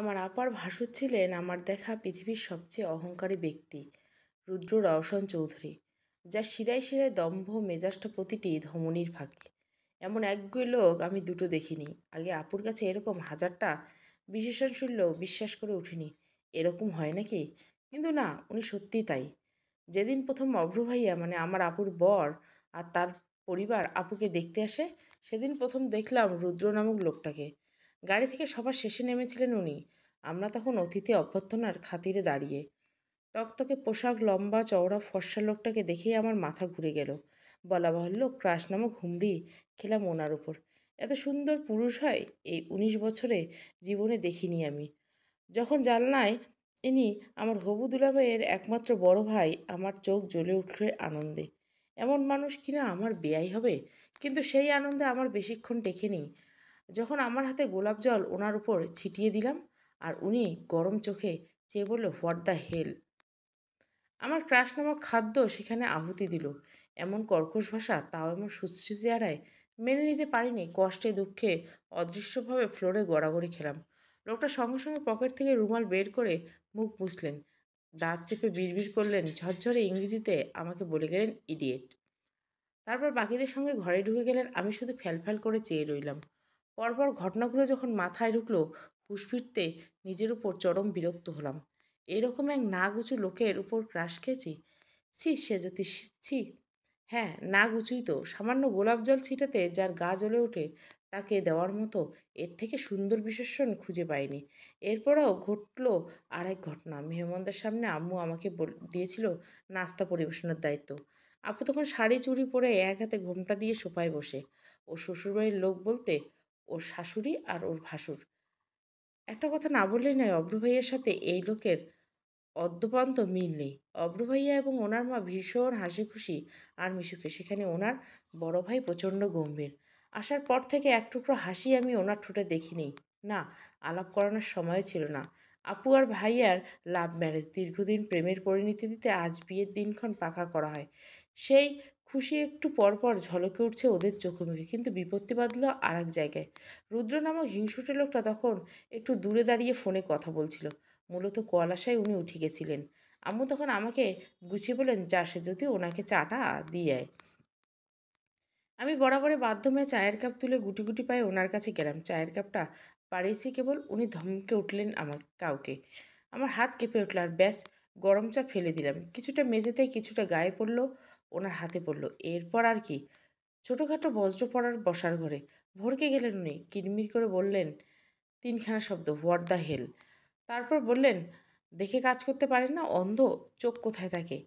আমার আপার ভাসু ছিলেন আমার দেখা পৃথিবীর সবচেয়ে অহংকারী ব্যক্তি রুদ্র রওশন চৌধুরী যা শিরায় শিরায় দম্ভ মেজাজটা প্রতিটি ধমনির ফাঁকি এমন একগুলো লোক আমি দুটো দেখিনি আগে আপুর কাছে এরকম হাজারটা বিশেষণ শুনলেও বিশ্বাস করে উঠিনি এরকম হয় নাকি কিন্তু না উনি সত্যি তাই যেদিন প্রথম অভ্র ভাইয়া মানে আমার আপুর বর আর তার পরিবার আপুকে দেখতে আসে সেদিন প্রথম দেখলাম রুদ্র নামক লোকটাকে গাড়ি থেকে সবার শেষে নেমেছিলেন উনি আমরা তখন অতিথি অভ্যর্থনার খাতিরে দাঁড়িয়ে তকতকে পোশাক লম্বা চওড়া ফর্সা লোকটাকে দেখেই আমার মাথা ঘুরে গেল বলা বাহল্য ক্রাশ নামক হুমড়ি খেলাম ওনার উপর এত সুন্দর পুরুষ হয় এই উনিশ বছরে জীবনে দেখিনি আমি যখন জানলায় ইনি আমার হবু দুলাভাইয়ের একমাত্র বড় ভাই আমার চোখ জ্বলে উঠলে আনন্দে এমন মানুষ কিনা আমার বেয়াই হবে কিন্তু সেই আনন্দে আমার বেশিক্ষণ টেকেনি যখন আমার হাতে গোলাপ জল ওনার উপর ছিটিয়ে দিলাম আর উনি গরম চোখে চেয়ে বলল হোয়াট দ্য হেল আমার ক্রাশ নামক খাদ্য সেখানে আহুতি দিল এমন কর্কশ ভাষা তাও এমন সুশ্রী চেহারায় মেনে নিতে পারিনি কষ্টে দুঃখে অদৃশ্যভাবে ফ্লোরে গড়াগড়ি খেলাম লোকটা সঙ্গে সঙ্গে পকেট থেকে রুমাল বের করে মুখ মুছলেন দাঁত চেপে বিড়বিড় করলেন ঝরঝরে ইংরেজিতে আমাকে বলে গেলেন ইডিয়েট তারপর বাকিদের সঙ্গে ঘরে ঢুকে গেলেন আমি শুধু ফ্যালফ্যাল করে চেয়ে রইলাম পরপর ঘটনাগুলো যখন মাথায় ঢুকলো পুষ্পিরতে নিজের উপর চরম বিরক্ত হলাম এরকম এক না গুচু লোকের উপর ক্রাশ খেয়েছি ছি সে যদি ছি হ্যাঁ না গুচুই তো সামান্য গোলাপ জল ছিটাতে যার গা জ্বলে ওঠে তাকে দেওয়ার মতো এর থেকে সুন্দর বিশেষণ খুঁজে পাইনি এরপরেও ঘটল আর এক ঘটনা মেহমানদের সামনে আম্মু আমাকে দিয়েছিল নাস্তা পরিবেশনের দায়িত্ব আপু তখন শাড়ি চুড়ি পরে এক হাতে ঘোমটা দিয়ে সোফায় বসে ও শ্বশুরবাড়ির লোক বলতে ওর শাশুড়ি আর ওর ভাসুর একটা কথা না বললেই নয় অভ্র ভাইয়ের সাথে এই লোকের অদ্যপান্ত মিল নেই অভ্র ভাইয়া এবং ওনার মা ভীষণ হাসি খুশি আর মিশুকে সেখানে ওনার বড় ভাই প্রচণ্ড গম্ভীর আসার পর থেকে এক টুকরো হাসি আমি ওনার ঠোঁটে দেখিনি না আলাপ করানোর সময় ছিল না আপু আর ভাইয়ার লাভ ম্যারেজ দীর্ঘদিন প্রেমের পরিণতি দিতে আজ বিয়ের দিনক্ষণ পাকা করা হয় সেই খুশি একটু পরপর ঝলকে উঠছে ওদের চোখে মুখে কিন্তু বিপত্তি বাঁধল আর এক জায়গায় রুদ্র নামক হিংসুটে লোকটা তখন একটু দূরে দাঁড়িয়ে ফোনে কথা বলছিল মূলত কলাশায় উনি উঠে গেছিলেন আম্মু তখন আমাকে গুছিয়ে বলেন যা সে যদি ওনাকে চাটা দিয়ে আমি বরাবরে মাধ্যমে চায়ের কাপ তুলে গুটি গুটি পায়ে ওনার কাছে গেলাম চায়ের কাপটা পাড়িয়েছি কেবল উনি ধমকে উঠলেন আমার কাউকে আমার হাত কেঁপে উঠল আর ব্যাস গরম চা ফেলে দিলাম কিছুটা মেঝেতে কিছুটা গায়ে পড়লো ওনার হাতে পড়ল এরপর আর কি ছোটোখাটো বজ্র পড়ার বসার ঘরে ভরকে গেলেন উনি কিরমির করে বললেন তিনখানা শব্দ হোয়াট দ্য হেল তারপর বললেন দেখে কাজ করতে পারেন না অন্ধ চোখ কোথায় থাকে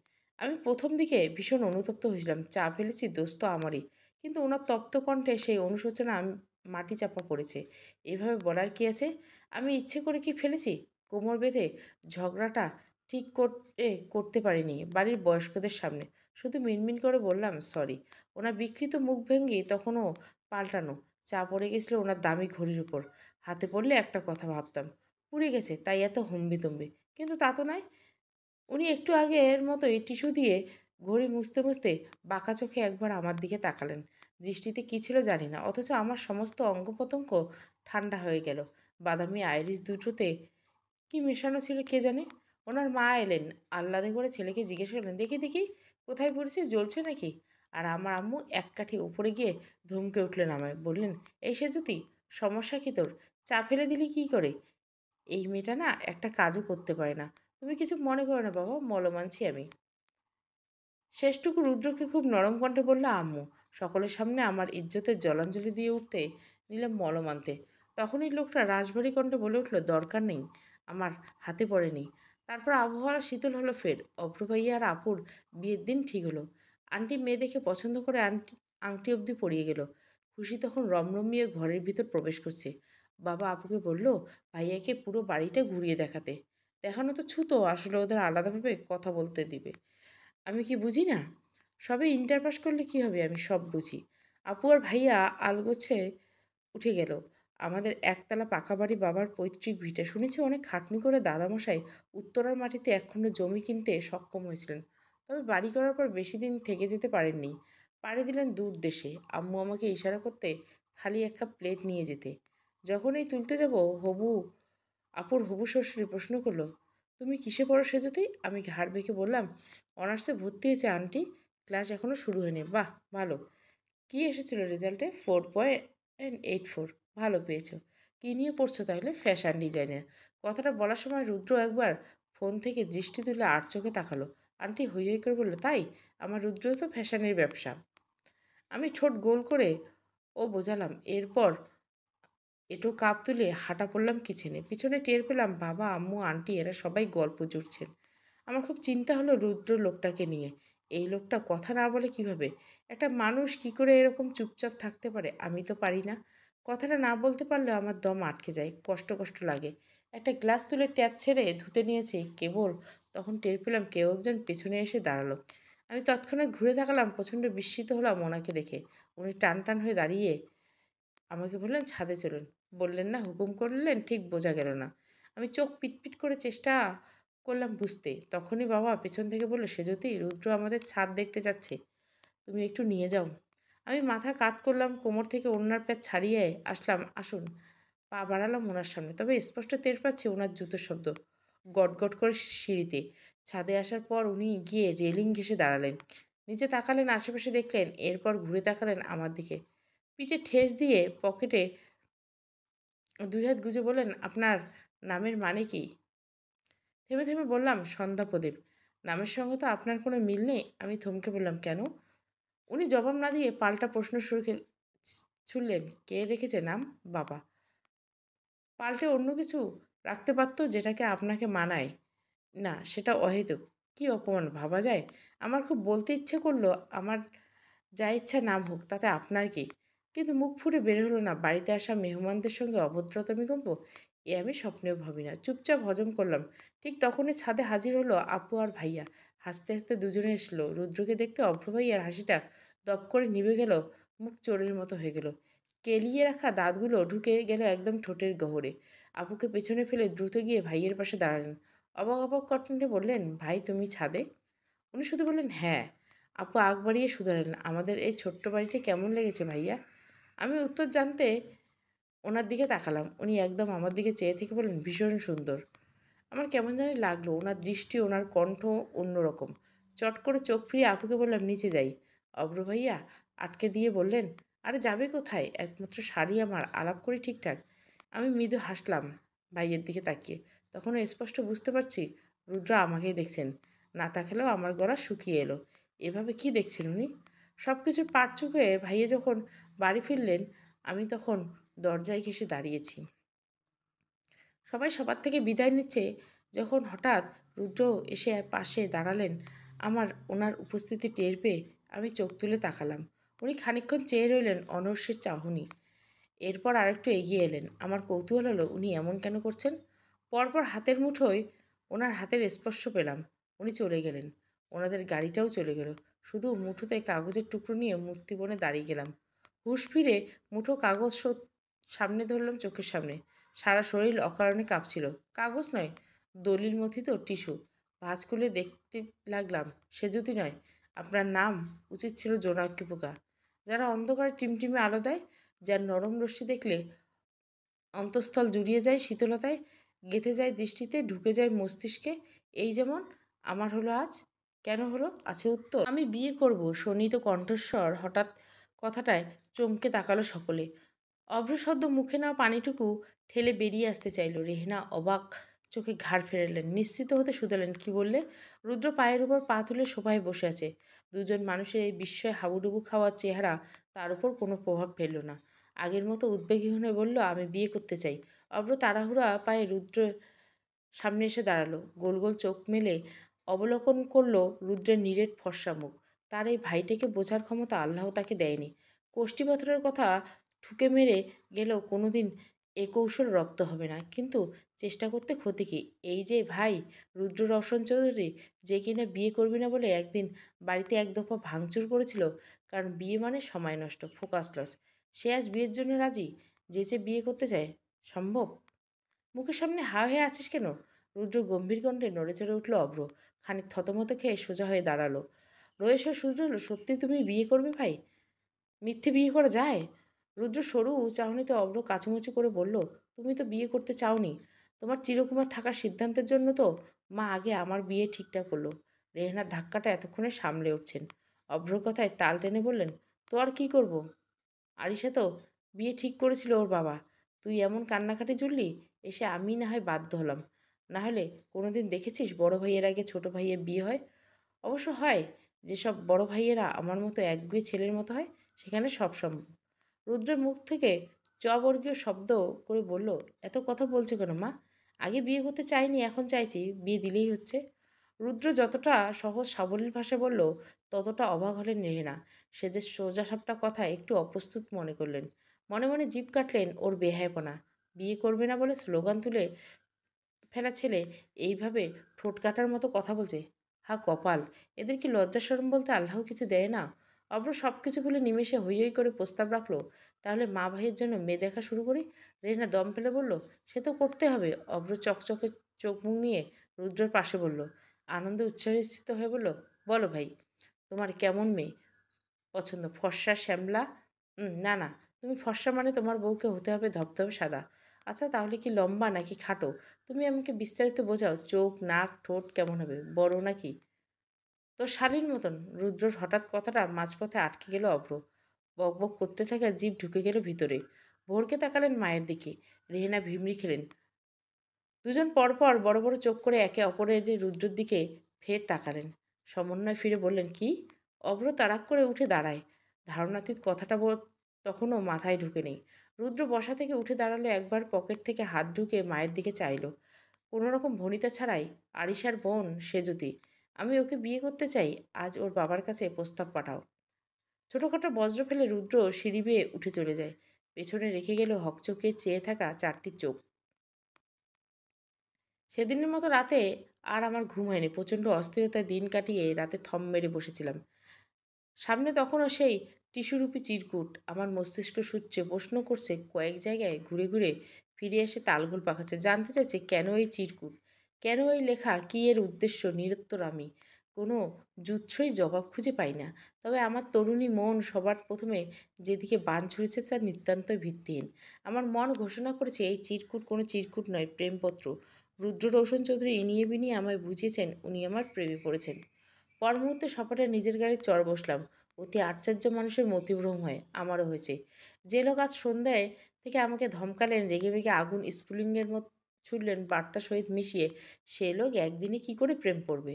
আমি প্রথম দিকে ভীষণ অনুতপ্ত হয়েছিলাম চা ফেলেছি দোস্ত আমারই কিন্তু ওনার তপ্ত কণ্ঠে সেই অনুশোচনা আমি মাটি চাপা পড়েছে এভাবে বলার কি আছে আমি ইচ্ছে করে কি ফেলেছি কোমর বেঁধে ঝগড়াটা ঠিক করতে করতে পারিনি বাড়ির বয়স্কদের সামনে শুধু মিনমিন করে বললাম সরি ওনার বিকৃত মুখ ভেঙে তখনও পাল্টানো চা পড়ে গেছিল ওনার দামি ঘড়ির উপর হাতে পড়লে একটা কথা ভাবতাম পুড়ে গেছে তাই এত হম্বিতম্বি কিন্তু তা তো নয় উনি একটু আগে এর মতোই টিস্যু দিয়ে ঘড়ি মুছতে মুছতে বাঁকা চোখে একবার আমার দিকে তাকালেন দৃষ্টিতে কী ছিল জানি না অথচ আমার সমস্ত অঙ্গ প্রত্যঙ্গ ঠান্ডা হয়ে গেল বাদামি আইরিশ দুটোতে কি মেশানো ছিল কে জানে ওনার মা এলেন আহ্লাদে করে ছেলেকে জিজ্ঞেস করলেন দেখি দেখি কোথায় পড়েছে জ্বলছে নাকি আর আমার আম্মু এক কাঠি ওপরে গিয়ে ধমকে উঠলেন আমায় বললেন এই সেজুতি সমস্যা কি তোর চা ফেলে দিলি কি করে এই মেয়েটা না একটা কাজও করতে পারে না তুমি কিছু মনে করো না বাবা মলমানছি আমি শেষটুকু রুদ্রকে খুব নরম কণ্ঠে বলল আম্মু সকলের সামনে আমার ইজ্জতের জলাঞ্জলি দিয়ে উঠতে নিলাম মলমানতে তখনই লোকটা রাজভারী কণ্ঠে বলে উঠলো দরকার নেই আমার হাতে পড়েনি তারপর আবহাওয়া শীতল হলো ফের অভ্রভাইয়া আর আপুর বিয়ের দিন ঠিক হলো আন্টি মেয়ে দেখে পছন্দ করে আন্টি আংটি অবধি পড়িয়ে গেল খুশি তখন রমরমিয়ে ঘরের ভিতর প্রবেশ করছে বাবা আপুকে বলল ভাইয়াকে পুরো বাড়িটা ঘুরিয়ে দেখাতে দেখানো তো ছুতো আসলে ওদের আলাদাভাবে কথা বলতে দিবে আমি কি বুঝি না সবে ইন্টার পাস করলে কি হবে আমি সব বুঝি আপু আর ভাইয়া আলগোছে উঠে গেল আমাদের একতলা পাকা বাড়ি বাবার পৈতৃক ভিটা শুনেছি অনেক খাটনি করে দাদামশাই উত্তরার মাটিতে একখণ্ড জমি কিনতে সক্ষম হয়েছিলেন তবে বাড়ি করার পর বেশি দিন থেকে যেতে পারেননি পাড়ি দিলেন দূর দেশে আম্মু আমাকে ইশারা করতে খালি এক কাপ প্লেট নিয়ে যেতে যখন এই তুলতে যাব হবু আপুর হবু শ্বশুরি প্রশ্ন করলো তুমি কিসে পড়ো সেজতেই আমি ঘাড় বেঁকে বললাম অনার্সে ভর্তি হয়েছে আন্টি ক্লাস এখনও শুরু হয়নি বাহ ভালো কি এসেছিল রেজাল্টে ফোর পয়েন্ট এইট ফোর ভালো পেয়েছো কী নিয়ে পড়ছো তাহলে ফ্যাশন ডিজাইনের কথাটা বলার সময় রুদ্র একবার ফোন থেকে দৃষ্টি তুলে আর চোখে তাকালো আন্টি হই হই করে বললো তাই আমার রুদ্র তো ফ্যাশনের ব্যবসা আমি ছোট গোল করে ও বোঝালাম এরপর এটো কাপ তুলে হাঁটা পড়লাম কিচেনে পিছনে টের পেলাম বাবা আম্মু আন্টি এরা সবাই গল্প জুড়ছেন আমার খুব চিন্তা হলো রুদ্র লোকটাকে নিয়ে এই লোকটা কথা না বলে কিভাবে একটা মানুষ কি করে এরকম চুপচাপ থাকতে পারে আমি তো পারি না কথাটা না বলতে পারলেও আমার দম আটকে যায় কষ্ট কষ্ট লাগে একটা গ্লাস তুলে ট্যাপ ছেড়ে ধুতে নিয়েছি কেবল তখন টের পেলাম কেউ একজন পেছনে এসে দাঁড়ালো আমি তৎক্ষণাৎ ঘুরে থাকালাম প্রচণ্ড বিস্মিত হলাম ওনাকে দেখে উনি টান টান হয়ে দাঁড়িয়ে আমাকে বললেন ছাদে চলুন বললেন না হুকুম করলেন ঠিক বোঝা গেল না আমি চোখ পিটপিট করে চেষ্টা করলাম বুঝতে তখনই বাবা পেছন থেকে সে যদি রুদ্র আমাদের ছাদ দেখতে যাচ্ছে তুমি একটু নিয়ে যাও আমি মাথা কাত করলাম কোমর থেকে ওনার প্যাট ছাড়িয়ে আসলাম আসুন পা বাড়ালাম ওনার সামনে তবে স্পষ্ট টের পাচ্ছি ওনার জুতোর শব্দ গটগট করে সিঁড়িতে ছাদে আসার পর উনি গিয়ে রেলিং ঘেসে দাঁড়ালেন নিচে তাকালেন আশেপাশে দেখলেন এরপর ঘুরে তাকালেন আমার দিকে পিঠে ঠেস দিয়ে পকেটে দুই হাত গুজে বললেন আপনার নামের মানে কি থেমে থেমে বললাম সন্ধ্যা প্রদীপ নামের সঙ্গে তো আপনার কোনো মিল নেই আমি থমকে বললাম কেন উনি জবাব না দিয়ে পাল্টা প্রশ্ন শুরু ছুড়লেন কে রেখেছে নাম বাবা পাল্টে অন্য কিছু রাখতে পারত যেটাকে আপনাকে মানায় না সেটা অহেতুক কি অপমান ভাবা যায় আমার খুব বলতে ইচ্ছে করলো আমার যা ইচ্ছা নাম হোক তাতে আপনার কি কিন্তু মুখ ফুটে বের হলো না বাড়িতে আসা মেহমানদের সঙ্গে অভদ্রতা বিকম্প এ আমি স্বপ্নেও ভাবি না চুপচাপ হজম করলাম ঠিক তখনই ছাদে হাজির হলো আপু আর ভাইয়া হাসতে হাসতে দুজনে এসলো রুদ্রকে দেখতে অভ্র ভাইয়ার হাসিটা দপ করে নিভে গেল মুখ চোরের মতো হয়ে গেল কেলিয়ে রাখা দাঁতগুলো ঢুকে গেল একদম ঠোঁটের গহরে আপুকে পেছনে ফেলে দ্রুত গিয়ে ভাইয়ের পাশে দাঁড়ালেন অবাক অবাক কটনে বললেন ভাই তুমি ছাদে উনি শুধু বললেন হ্যাঁ আপু আগ বাড়িয়ে শুধালেন আমাদের এই ছোট্ট বাড়িটা কেমন লেগেছে ভাইয়া আমি উত্তর জানতে ওনার দিকে তাকালাম উনি একদম আমার দিকে চেয়ে থেকে বললেন ভীষণ সুন্দর আমার কেমন জানি লাগলো ওনার দৃষ্টি ওনার কণ্ঠ অন্যরকম চট করে চোখ ফিরিয়ে আপুকে বললাম নিচে যাই অব্র ভাইয়া আটকে দিয়ে বললেন আরে যাবে কোথায় একমাত্র শাড়ি আমার আলাপ করি ঠিকঠাক আমি মৃদু হাসলাম ভাইয়ের দিকে তাকিয়ে তখনও স্পষ্ট বুঝতে পারছি রুদ্র আমাকেই দেখছেন না তাকালেও আমার গলা শুকিয়ে এলো এভাবে কি দেখছেন উনি সব কিছু পাট চুকে ভাইয়ে যখন বাড়ি ফিরলেন আমি তখন দরজায় ঘেসে দাঁড়িয়েছি সবাই সবার থেকে বিদায় নিচ্ছে যখন হঠাৎ রুদ্র এসে পাশে দাঁড়ালেন আমার ওনার উপস্থিতি টের পেয়ে আমি চোখ তুলে তাকালাম উনি খানিক্ষণ চেয়ে রইলেন অনর্ষের চাহনি এরপর আরেকটু এগিয়ে এলেন আমার কৌতূহল হলো উনি এমন কেন করছেন পরপর হাতের মুঠোয় ওনার হাতের স্পর্শ পেলাম উনি চলে গেলেন ওনাদের গাড়িটাও চলে গেল শুধু মুঠোতে কাগজের টুকরো নিয়ে বনে দাঁড়িয়ে গেলাম হুশ ফিরে মুঠো কাগজ সামনে ধরলাম চোখের সামনে সারা শরীর অকারণে কাঁপছিল কাগজ নয় দলিল মথিত টিস্যু ভাজ খুলে দেখতে লাগলাম সে যদি নয় আপনার নাম উচিত ছিল জোনাকি পোকা যারা অন্ধকার টিমটিমে আলো দেয় যার নরম রশ্মি দেখলে অন্তঃস্থল জুড়িয়ে যায় শীতলতায় গেঁথে যায় দৃষ্টিতে ঢুকে যায় মস্তিষ্কে এই যেমন আমার হলো আজ কেন হলো আছে উত্তর আমি বিয়ে করব শোনিত কণ্ঠস্বর হঠাৎ কথাটায় চমকে তাকালো সকলে অভ্রসদ্য মুখে না পানিটুকু ঠেলে বেরিয়ে আসতে চাইল রেহনা অবাক চোখে ঘাড় ফেরালেন নিশ্চিত হতে শুধালেন কি বললে রুদ্র পায়ের উপর পা তুলে সোফায় বসে আছে দুজন মানুষের এই বিস্ময়ে হাবুডুবু খাওয়ার চেহারা তার উপর কোনো প্রভাব ফেলল না আগের মতো উদ্বেগী হয়ে বলল আমি বিয়ে করতে চাই অব্র তাড়াহুড়া পায়ে রুদ্র সামনে এসে দাঁড়ালো গোল গোল চোখ মেলে অবলোকন করলো রুদ্রের নিরেট ফর্সা মুখ তার এই ভাইটিকে বোঝার ক্ষমতা আল্লাহ তাকে দেয়নি পাথরের কথা ঠুকে মেরে গেলেও কোনো দিন এ কৌশল রপ্ত হবে না কিন্তু চেষ্টা করতে ক্ষতি কী এই যে ভাই রুদ্র রশন চৌধুরী যে কিনা বিয়ে করবি না বলে একদিন বাড়িতে এক দফা ভাঙচুর করেছিল কারণ বিয়ে মানে সময় নষ্ট ফোকাস লস সে আজ বিয়ের জন্য রাজি যে যে বিয়ে করতে চায় সম্ভব মুখের সামনে হা হয়ে আছিস কেন রুদ্র গম্ভীর কণ্ঠে নড়ে চড়ে উঠল অভ্র খানিক থতমত খেয়ে সোজা হয়ে দাঁড়ালো রয়েশ সূর্য সত্যি তুমি বিয়ে করবে ভাই মিথ্যে বিয়ে করা যায় রুদ্র সরু চাহনিতে অব্র কাচুমুচু করে বলল তুমি তো বিয়ে করতে চাওনি তোমার চিরকুমার থাকার সিদ্ধান্তের জন্য তো মা আগে আমার বিয়ে ঠিকঠাক করলো রেহনার ধাক্কাটা এতক্ষণে সামলে উঠছেন অভ্র কথায় তাল টেনে বললেন তো আর কী করবো আরিশা তো বিয়ে ঠিক করেছিল ওর বাবা তুই এমন কান্নাকাটি জুড়লি এসে আমি না হয় বাধ্য হলাম না হলে কোনোদিন দেখেছিস বড় ভাইয়ের আগে ছোট ভাইয়ের বিয়ে হয় অবশ্য হয় যেসব বড় ভাইয়েরা আমার মতো একগুয়ে ছেলের মতো হয় সেখানে সব সম্ভব রুদ্রের মুখ থেকে চবর্গীয় শব্দ করে বলল এত কথা বলছে কেন মা আগে বিয়ে করতে চাইনি এখন চাইছি বিয়ে দিলেই হচ্ছে রুদ্র যতটা সহজ সাবলীল ভাষায় বলল ততটা অবাক হলেন নেহেনা সে যে সোজাসাপটা কথা একটু অপ্রস্তুত মনে করলেন মনে মনে জিভ কাটলেন ওর বেহায়পনা বিয়ে করবে না বলে স্লোগান তুলে ফেলা ছেলে এইভাবে ঠোঁট কাটার মতো কথা বলছে হা কপাল এদের কি লজ্জা শরম বলতে আল্লাহ কিছু দেয় না অব্র সব কিছু ভুলে নিমেষে হই হই করে প্রস্তাব রাখলো তাহলে মা ভাইয়ের জন্য মেয়ে দেখা শুরু করি রেহনা দম ফেলে বলল সে তো করতে হবে অব্র চকচকে চোখ মুখ নিয়ে রুদ্রর পাশে বলল আনন্দে উচ্ছ্বসিত হয়ে বলল বলো ভাই তোমার কেমন মেয়ে পছন্দ ফর্সা শ্যামলা না না তুমি ফর্সা মানে তোমার বউকে হতে হবে ধপধপে সাদা আচ্ছা তাহলে কি লম্বা নাকি খাটো তুমি আমাকে বিস্তারিত বোঝাও চোখ নাক ঠোঁট কেমন হবে বড় নাকি তো শালীর মতন রুদ্রর হঠাৎ কথাটা মাঝপথে আটকে গেল অভ্র বকবক করতে থাকা জীব ঢুকে গেল ভিতরে ভোরকে তাকালেন মায়ের দিকে রেহেনা ভিমরি খেলেন দুজন পরপর বড় বড় চোখ করে একে অপরের রুদ্রর দিকে ফের তাকালেন সমন্বয় ফিরে বললেন কি অভ্র তারাক করে উঠে দাঁড়ায় ধারণাতীত কথাটা তখনও মাথায় ঢুকে নেই রুদ্র বসা থেকে উঠে দাঁড়ালে একবার পকেট থেকে হাত ঢুকে মায়ের দিকে চাইল কোনোরকম ভনিতা ছাড়াই আরিশার বোন সেজুতি আমি ওকে বিয়ে করতে চাই আজ ওর বাবার কাছে প্রস্তাব পাঠাও ছোটোখাটো বজ্র ফেলে রুদ্র সিঁড়ি বেয়ে উঠে চলে যায় পেছনে রেখে গেল হকচকে চেয়ে থাকা চারটি চোখ সেদিনের মতো রাতে আর আমার ঘুম হয়নি প্রচণ্ড অস্থিরতায় দিন কাটিয়ে রাতে থম মেরে বসেছিলাম সামনে তখনও সেই টিস্যুরূপী চিরকুট আমার মস্তিষ্ক সূত্রে প্রশ্ন করছে কয়েক জায়গায় ঘুরে ঘুরে ফিরে এসে তালগোল পাকাচ্ছে জানতে চাইছে কেন এই চিরকুট কেন এই লেখা কী এর উদ্দেশ্য নিরুত্তর আমি কোনো জুৎসই জবাব খুঁজে পাই না তবে আমার তরুণী মন সবার প্রথমে যেদিকে বান ছুঁড়েছে তা নিতান্ত ভিত্তিহীন আমার মন ঘোষণা করেছে এই চিরকুট কোনো চিরকুট নয় প্রেমপত্র রুদ্র রৌশন চৌধুরী ইনিয়ে বিনিয়ে আমায় বুঝিয়েছেন উনি আমার প্রেমে পড়েছেন পর মুহূর্তে সপাটা নিজের গাড়ি চড় বসলাম অতি আশ্চর্য মানুষের মতিভ্রম হয় আমারও হয়েছে যে লোক আজ সন্ধ্যায় থেকে আমাকে ধমকালেন রেগে বেগে আগুন স্ফুলিঙ্গের মতো ছুড়লেন বার্তা সহিত মিশিয়ে সে লোক একদিনে কি করে প্রেম করবে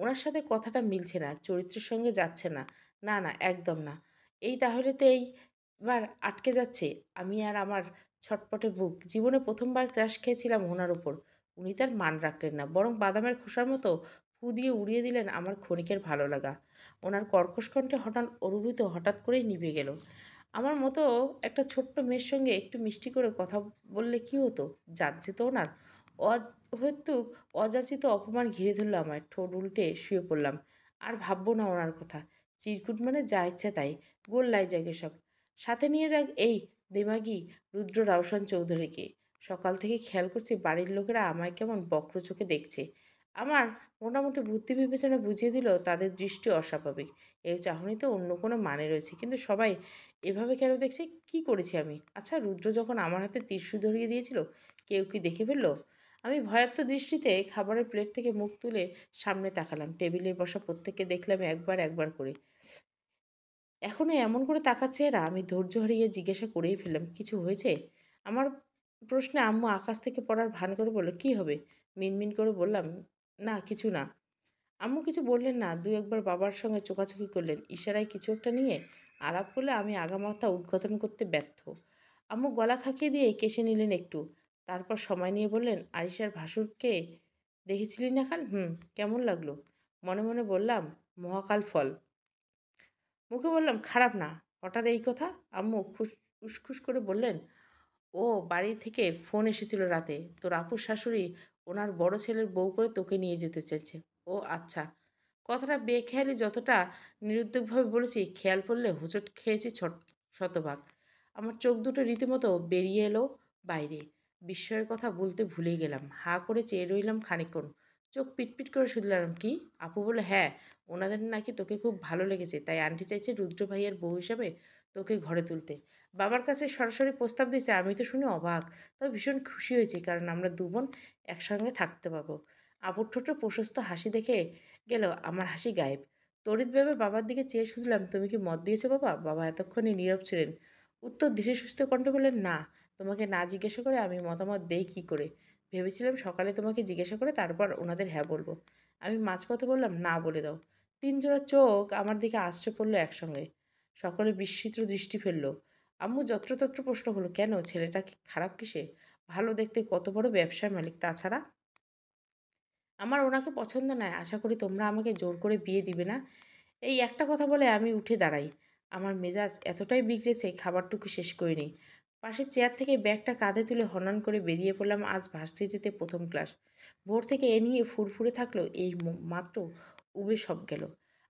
ওনার সাথে কথাটা মিলছে না চরিত্রের সঙ্গে যাচ্ছে না না না একদম না এই তাহলে তো এইবার আটকে যাচ্ছে আমি আর আমার ছটপটে বুক জীবনে প্রথমবার ক্র্যাশ খেয়েছিলাম ওনার ওপর উনি তার মান রাখলেন না বরং বাদামের খোসার মতো ফু দিয়ে উড়িয়ে দিলেন আমার ক্ষণিকের ভালো লাগা ওনার কর্কশ কণ্ঠে হঠাৎ অনুভূত হঠাৎ করেই নিভে গেল আমার মতো একটা ছোট্ট মেয়ের সঙ্গে একটু মিষ্টি করে কথা বললে কি হতো যাচ্ছে তো ওনার অহেতুক অযাচিত অপমান ঘিরে ধরলো আমায় ঠোঁট উল্টে শুয়ে পড়লাম আর ভাববো না ওনার কথা চিরকুট মানে যা ইচ্ছে তাই গোল্লাই যাক এসব সাথে নিয়ে যাক এই দেমাগি রুদ্র রাউসান চৌধুরীকে সকাল থেকে খেয়াল করছি বাড়ির লোকেরা আমায় কেমন বক্র চোখে দেখছে আমার মোটামুটি বুদ্ধি বিবেচনা বুঝিয়ে দিল তাদের দৃষ্টি অস্বাভাবিক এই চাহনিতে অন্য কোনো মানে রয়েছে কিন্তু সবাই এভাবে কেন দেখছে কি করেছি আমি আচ্ছা রুদ্র যখন আমার হাতে তিরশু ধরিয়ে দিয়েছিল কেউ কি দেখে ফেললো আমি ভয়াত্ম দৃষ্টিতে খাবারের প্লেট থেকে মুখ তুলে সামনে তাকালাম টেবিলের বসা প্রত্যেককে দেখলাম একবার একবার করে এখনও এমন করে তাকাচ্ছে এরা আমি ধৈর্য হারিয়ে জিজ্ঞাসা করেই ফেললাম কিছু হয়েছে আমার প্রশ্নে আম্মু আকাশ থেকে পড়ার ভান করে বলল কি হবে মিনমিন করে বললাম না কিছু না আম্মু কিছু বললেন না দু একবার বাবার সঙ্গে চোখাচোখি করলেন ইশারায় কিছু একটা নিয়ে আলাপ করলে আমি আগামাথা উদ্ঘাটন করতে ব্যর্থ আম্মু গলা খাঁকিয়ে দিয়ে কেশে নিলেন একটু তারপর সময় নিয়ে বললেন আরিশার ভাসুরকে দেখেছিলি না কাল হুম কেমন লাগলো মনে মনে বললাম মহাকাল ফল মুখে বললাম খারাপ না হঠাৎ এই কথা আম্মু খুশখুশ করে বললেন ও বাড়ি থেকে ফোন এসেছিল রাতে তোর আপুর শাশুড়ি ওনার বড় ছেলের বউ করে তোকে নিয়ে যেতে চেয়েছে ও আচ্ছা কথাটা বেখেয়ালি যতটা নিরুদ্যোগভাবে বলেছি খেয়াল পড়লে হোঁচট খেয়েছি শতভাগ আমার চোখ দুটো রীতিমতো বেরিয়ে এলো বাইরে বিস্ময়ের কথা বলতে ভুলে গেলাম হা করে চেয়ে রইলাম খানিকক্ষণ চোখ পিটপিট করে শুধলাম কি আপু বলে হ্যাঁ ওনাদের নাকি তোকে খুব ভালো লেগেছে তাই আন্টি চাইছে রুদ্র ভাইয়ের বউ হিসাবে তোকে ঘরে তুলতে বাবার কাছে সরাসরি প্রস্তাব দিয়েছে আমি তো শুনে অবাক তবে ভীষণ খুশি হয়েছি কারণ আমরা দু বোন একসঙ্গে থাকতে পাবো আপুর ঠোঁটে প্রশস্ত হাসি দেখে গেল আমার হাসি গায়েব তরিত ভেবে বাবার দিকে চেয়ে শুনলাম তুমি কি মত দিয়েছো বাবা বাবা এতক্ষণে নীরব ছিলেন উত্তর ধীরে সুস্থ কণ্ঠে বললেন না তোমাকে না জিজ্ঞাসা করে আমি মতামত দেই কি করে ভেবেছিলাম সকালে তোমাকে জিজ্ঞাসা করে তারপর ওনাদের হ্যাঁ বলবো আমি মাঝপথে বললাম না বলে দাও তিন জোড়া চোখ আমার দিকে আসছে পড়লো একসঙ্গে সকলে বিস্মিত দৃষ্টি ফেলল আম্মু যত্রতত্র প্রশ্ন হলো কেন ছেলেটা কি খারাপ কিসে ভালো দেখতে কত বড় ব্যবসার মালিক তাছাড়া আমার ওনাকে পছন্দ নয় আশা করি তোমরা আমাকে জোর করে বিয়ে দিবে না এই একটা কথা বলে আমি উঠে দাঁড়াই আমার মেজাজ এতটাই বিগড়েছে খাবারটুকু শেষ করিনি পাশের চেয়ার থেকে ব্যাগটা কাঁধে তুলে হনন করে বেরিয়ে পড়লাম আজ ভার্সিটিতে প্রথম ক্লাস ভোর থেকে এ নিয়ে ফুরফুরে থাকলো এই মাত্র উবে সব গেল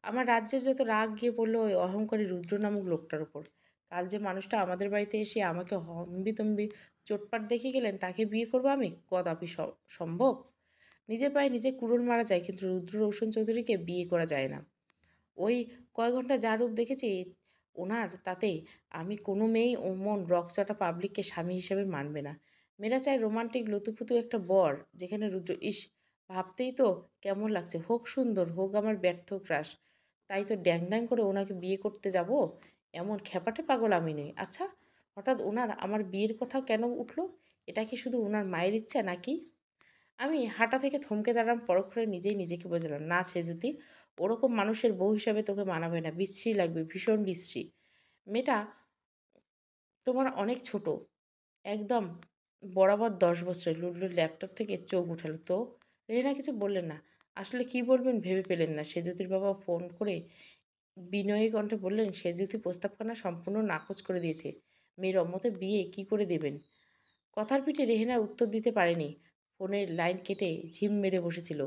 আমার রাজ্যে যত রাগ গিয়ে পড়লো ওই অহংকারী রুদ্র নামক লোকটার উপর কাল যে মানুষটা আমাদের বাড়িতে এসে আমাকে হম্বিতম্বি চোটপাট দেখে গেলেন তাকে বিয়ে করবো আমি কদাপি সম্ভব নিজের পায়ে নিজে কুরন মারা যায় কিন্তু রুদ্র রৌশন চৌধুরীকে বিয়ে করা যায় না ওই কয় ঘন্টা যা রূপ দেখেছি ওনার তাতে আমি কোনো মেয়েই অমন রকচটা পাবলিককে স্বামী হিসেবে মানবে না মেয়েরা চায় রোমান্টিক লতুপুতু একটা বর যেখানে রুদ্র ইস ভাবতেই তো কেমন লাগছে হোক সুন্দর হোক আমার ব্যর্থ ক্রাশ তাই তো ড্যাং ড্যাং করে ওনাকে বিয়ে করতে যাব এমন খ্যাপাটে পাগল আমি নই আচ্ছা হঠাৎ ওনার আমার বিয়ের কথা কেন উঠলো এটা কি শুধু ওনার মায়ের ইচ্ছা নাকি আমি হাঁটা থেকে থমকে দাঁড়াম পরক্ষণে নিজেই নিজেকে বোঝালাম না সে যদি ওরকম মানুষের বউ হিসাবে তোকে মানাবে না বিশ্রী লাগবে ভীষণ বিশ্রী মেয়েটা তোমার অনেক ছোট একদম বরাবর দশ বছরের লুডলুর ল্যাপটপ থেকে চোখ উঠালো তো রেনা কিছু বললেন না আসলে কি বলবেন ভেবে পেলেন না সেজুতির বাবা ফোন করে বিনয়ী কণ্ঠে বললেন সেজুতি প্রস্তাবখানা সম্পূর্ণ নাকচ করে দিয়েছে মেয়ের অম্মতে বিয়ে কি করে দেবেন কথার পিঠে রেহেনা উত্তর দিতে পারেনি ফোনের লাইন কেটে ঝিম মেরে বসেছিল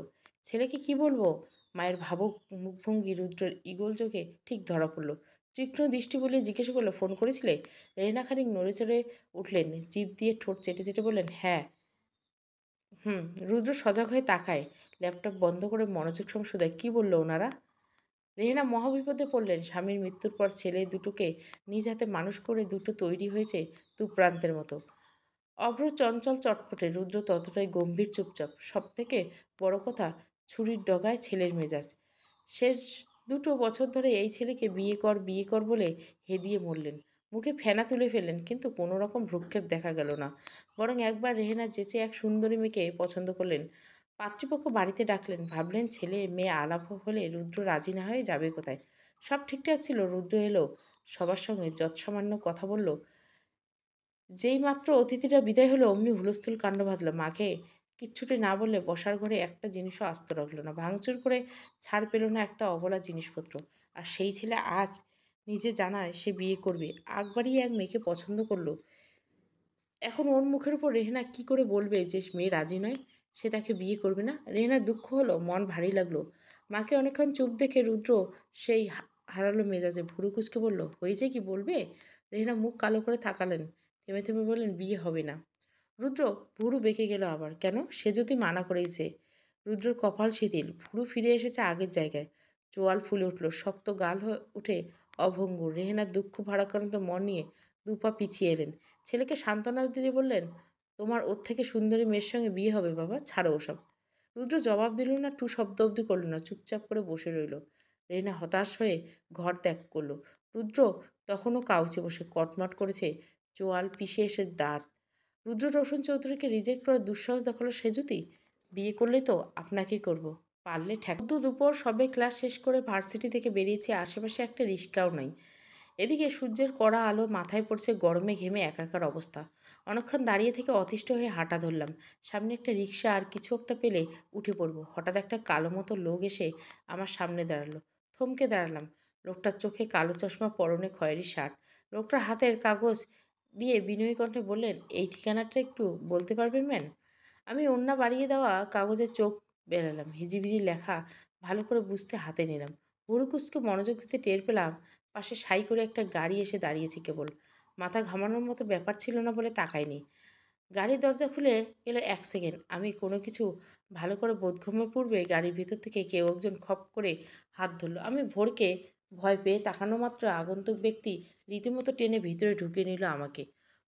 ছেলেকে কি বলবো মায়ের ভাবুক মুখভঙ্গি রুদ্রের ইগল চোখে ঠিক ধরা পড়ল তীক্ষ্ণ দৃষ্টি বলে জিজ্ঞাসা করলো ফোন করেছিলে রেহেনা খানিক নড়ে চড়ে উঠলেন জিপ দিয়ে ঠোঁট চেটে চেটে বললেন হ্যাঁ হুম রুদ্র সজাগ হয়ে তাকায় ল্যাপটপ বন্ধ করে মনোযোগ সম শুধায় কী বলল ওনারা রেহেনা মহাবিপদে পড়লেন স্বামীর মৃত্যুর পর ছেলে দুটোকে নিজ হাতে মানুষ করে দুটো তৈরি হয়েছে তুপ্রান্তের মতো অভ্র চঞ্চল চটপটে রুদ্র ততটাই গম্ভীর চুপচাপ সব থেকে বড় কথা ছুরির ডগায় ছেলের মেজাজ শেষ দুটো বছর ধরে এই ছেলেকে বিয়ে কর বিয়ে কর বলে হেদিয়ে মরলেন মুখে ফেনা তুলে ফেললেন কিন্তু কোনো রকম ভ্রুক্ষেপ দেখা গেল না বরং একবার রেহেনা জেচে এক সুন্দরী মেয়েকে পছন্দ করলেন পাত্রীপক্ষ বাড়িতে ডাকলেন ভাবলেন ছেলে মেয়ে আলাপ হলে রুদ্র রাজি না হয়ে যাবে কোথায় সব ঠিকঠাক ছিল রুদ্র এলো সবার সঙ্গে যৎসামান্য কথা বলল যেই মাত্র অতিথিরা বিদায় হলো অমনি হুলস্থুল কাণ্ড বাঁধল মাকে কিচ্ছুটি না বললে বসার ঘরে একটা জিনিসও আস্ত রাখলো না ভাঙচুর করে ছাড় পেল না একটা অবলা জিনিসপত্র আর সেই ছেলে আজ নিজে জানায় সে বিয়ে করবে আকবরই এক মেয়েকে পছন্দ করলো এখন ওর মুখের উপর রেহেনা কি করে বলবে যে মেয়ে রাজি নয় সে তাকে বিয়ে করবে না রেহেনার দুঃখ হলো মন ভারী লাগলো মাকে অনেকক্ষণ চুপ দেখে রুদ্র সেই হারালো মেজাজে ভুরু কুচকে বলল হয়েছে কি বলবে রেহেনা মুখ কালো করে থাকালেন থেমে থেমে বললেন বিয়ে হবে না রুদ্র ভুরু বেঁকে গেল আবার কেন সে যদি মানা করেছে রুদ্র কপাল শিথিল ভুরু ফিরে এসেছে আগের জায়গায় চোয়াল ফুলে উঠল শক্ত গাল হয়ে উঠে অভঙ্গুর রেহেনার দুঃখ ভারাক্রান্ত মন নিয়ে দুপা পিছিয়ে এলেন ছেলেকে সান্ত্বনা দিতে বললেন তোমার ওর থেকে সুন্দরী মেয়ের সঙ্গে বিয়ে হবে বাবা ছাড়ো ওসব রুদ্র জবাব দিল না টু শব্দ অব্দি করল না চুপচাপ করে বসে রইল রেহেনা হতাশ হয়ে ঘর ত্যাগ করল রুদ্র তখনও কাউচে বসে কটমট করেছে চোয়াল পিষে এসে দাঁত রুদ্র রোশন চৌধুরীকে রিজেক্ট করার দুঃসাহস দেখালো সেজুতি বিয়ে করলে তো আপনাকেই করবো পারলে ঠেক দু দুপুর সবে ক্লাস শেষ করে ভার্সিটি থেকে বেরিয়েছি আশেপাশে একটা রিস্কাও নাই এদিকে সূর্যের কড়া আলো মাথায় পড়ছে গরমে ঘেমে একাকার অবস্থা অনেকক্ষণ দাঁড়িয়ে থেকে অতিষ্ঠ হয়ে হাঁটা ধরলাম সামনে একটা রিক্সা আর কিছু একটা পেলে উঠে পড়বো হঠাৎ একটা কালো মতো লোক এসে আমার সামনে দাঁড়ালো থমকে দাঁড়ালাম লোকটার চোখে কালো চশমা পরনে খয়েরি শার্ট লোকটার হাতের কাগজ দিয়ে বিনয়ী কণ্ঠে বললেন এই ঠিকানাটা একটু বলতে পারবেন ম্যাম আমি অন্য বাড়িয়ে দেওয়া কাগজের চোখ বেরোলাম হিজিবিজি লেখা ভালো করে বুঝতে হাতে নিলাম হুড়ুকুচকে মনোযোগ দিতে টের পেলাম পাশে সাই করে একটা গাড়ি এসে দাঁড়িয়েছে কেবল মাথা ঘামানোর মতো ব্যাপার ছিল না বলে তাকায়নি গাড়ির দরজা খুলে গেল এক সেকেন্ড আমি কোনো কিছু ভালো করে বোধগম্য পূর্বে গাড়ির ভিতর থেকে কেউ একজন খপ করে হাত ধরল আমি ভোরকে ভয় পেয়ে তাকানো মাত্র আগন্তুক ব্যক্তি রীতিমতো টেনে ভিতরে ঢুকিয়ে নিল আমাকে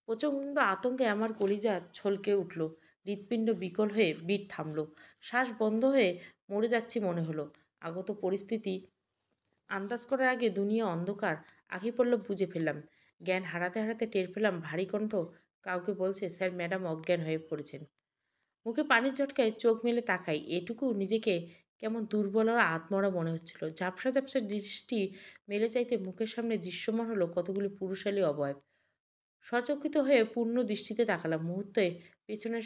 প্রচণ্ড আতঙ্কে আমার কলিজা ছলকে উঠলো হৃৎপিণ্ড বিকল হয়ে বিট থামল শ্বাস বন্ধ হয়ে মরে যাচ্ছি মনে হলো আগত পরিস্থিতি আন্দাজ করার আগে দুনিয়া অন্ধকার আখি পড়ল বুঝে ফেললাম জ্ঞান হারাতে হারাতে টের পেলাম ভারী কণ্ঠ কাউকে বলছে স্যার ম্যাডাম অজ্ঞান হয়ে পড়েছেন মুখে পানির ঝটকায় চোখ মেলে তাকাই এটুকু নিজেকে কেমন দুর্বল আর আত্মরা মনে হচ্ছিল ঝাপসা ঝাপসা দৃষ্টি মেলে চাইতে মুখের সামনে দৃশ্যমান হলো কতগুলি পুরুষালী অবয়ব সচকিত হয়ে পূর্ণ দৃষ্টিতে তাকালাম মুহূর্তে পেছনের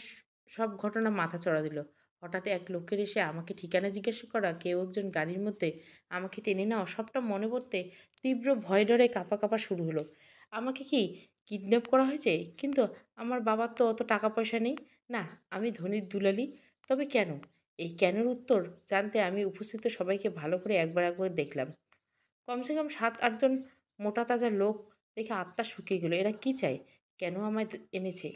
সব ঘটনা মাথা চড়া দিল হঠাৎ এক লোকের এসে আমাকে ঠিকানা জিজ্ঞাসা করা কেউ একজন গাড়ির মধ্যে আমাকে টেনে নেওয়া সবটা মনে পড়তে তীব্র ভয় ডরে কাঁপা কাঁপা শুরু হলো আমাকে কি কিডন্যাপ করা হয়েছে কিন্তু আমার বাবার তো অত টাকা পয়সা নেই না আমি ধনির দুলালি তবে কেন এই কেনর উত্তর জানতে আমি উপস্থিত সবাইকে ভালো করে একবার একবার দেখলাম কমসে কম সাত আটজন মোটা তাজা লোক দেখে আত্মা শুকিয়ে গেল এরা কি চায় কেন আমায় এনেছে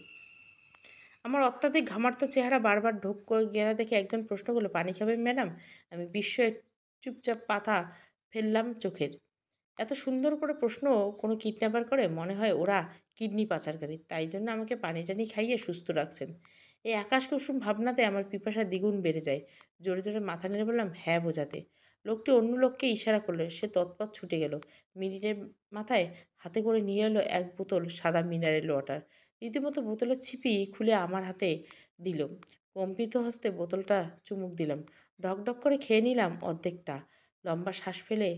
আমার অত্যাধিক ঘামার্ত চেহারা বারবার ঢোক গেরা দেখে একজন প্রশ্ন করলো পানি খাবে ম্যাডাম আমি বিস্ময়ে চুপচাপ পাতা ফেললাম চোখের এত সুন্দর করে প্রশ্ন কোনো কিডন্যাপার করে মনে হয় ওরা কিডনি পাচারকারী তাই জন্য আমাকে পানি টানি খাইয়ে সুস্থ রাখছেন এই আকাশ কুসুম ভাবনাতে আমার পিপাসা দ্বিগুণ বেড়ে যায় জোরে জোরে মাথা নেড়ে বললাম হ্যাঁ বোঝাতে লোকটি অন্য লোককে ইশারা করলে সে তৎপর ছুটে গেল মিনিটের মাথায় হাতে করে নিয়ে এলো এক বোতল সাদা মিনারেল ওয়াটার রীতিমতো বোতলের ছিপি খুলে আমার হাতে দিল কম্পিত হস্তে বোতলটা চুমুক দিলাম ডকডক করে খেয়ে নিলাম অর্ধেকটা লম্বা শ্বাস ফেলে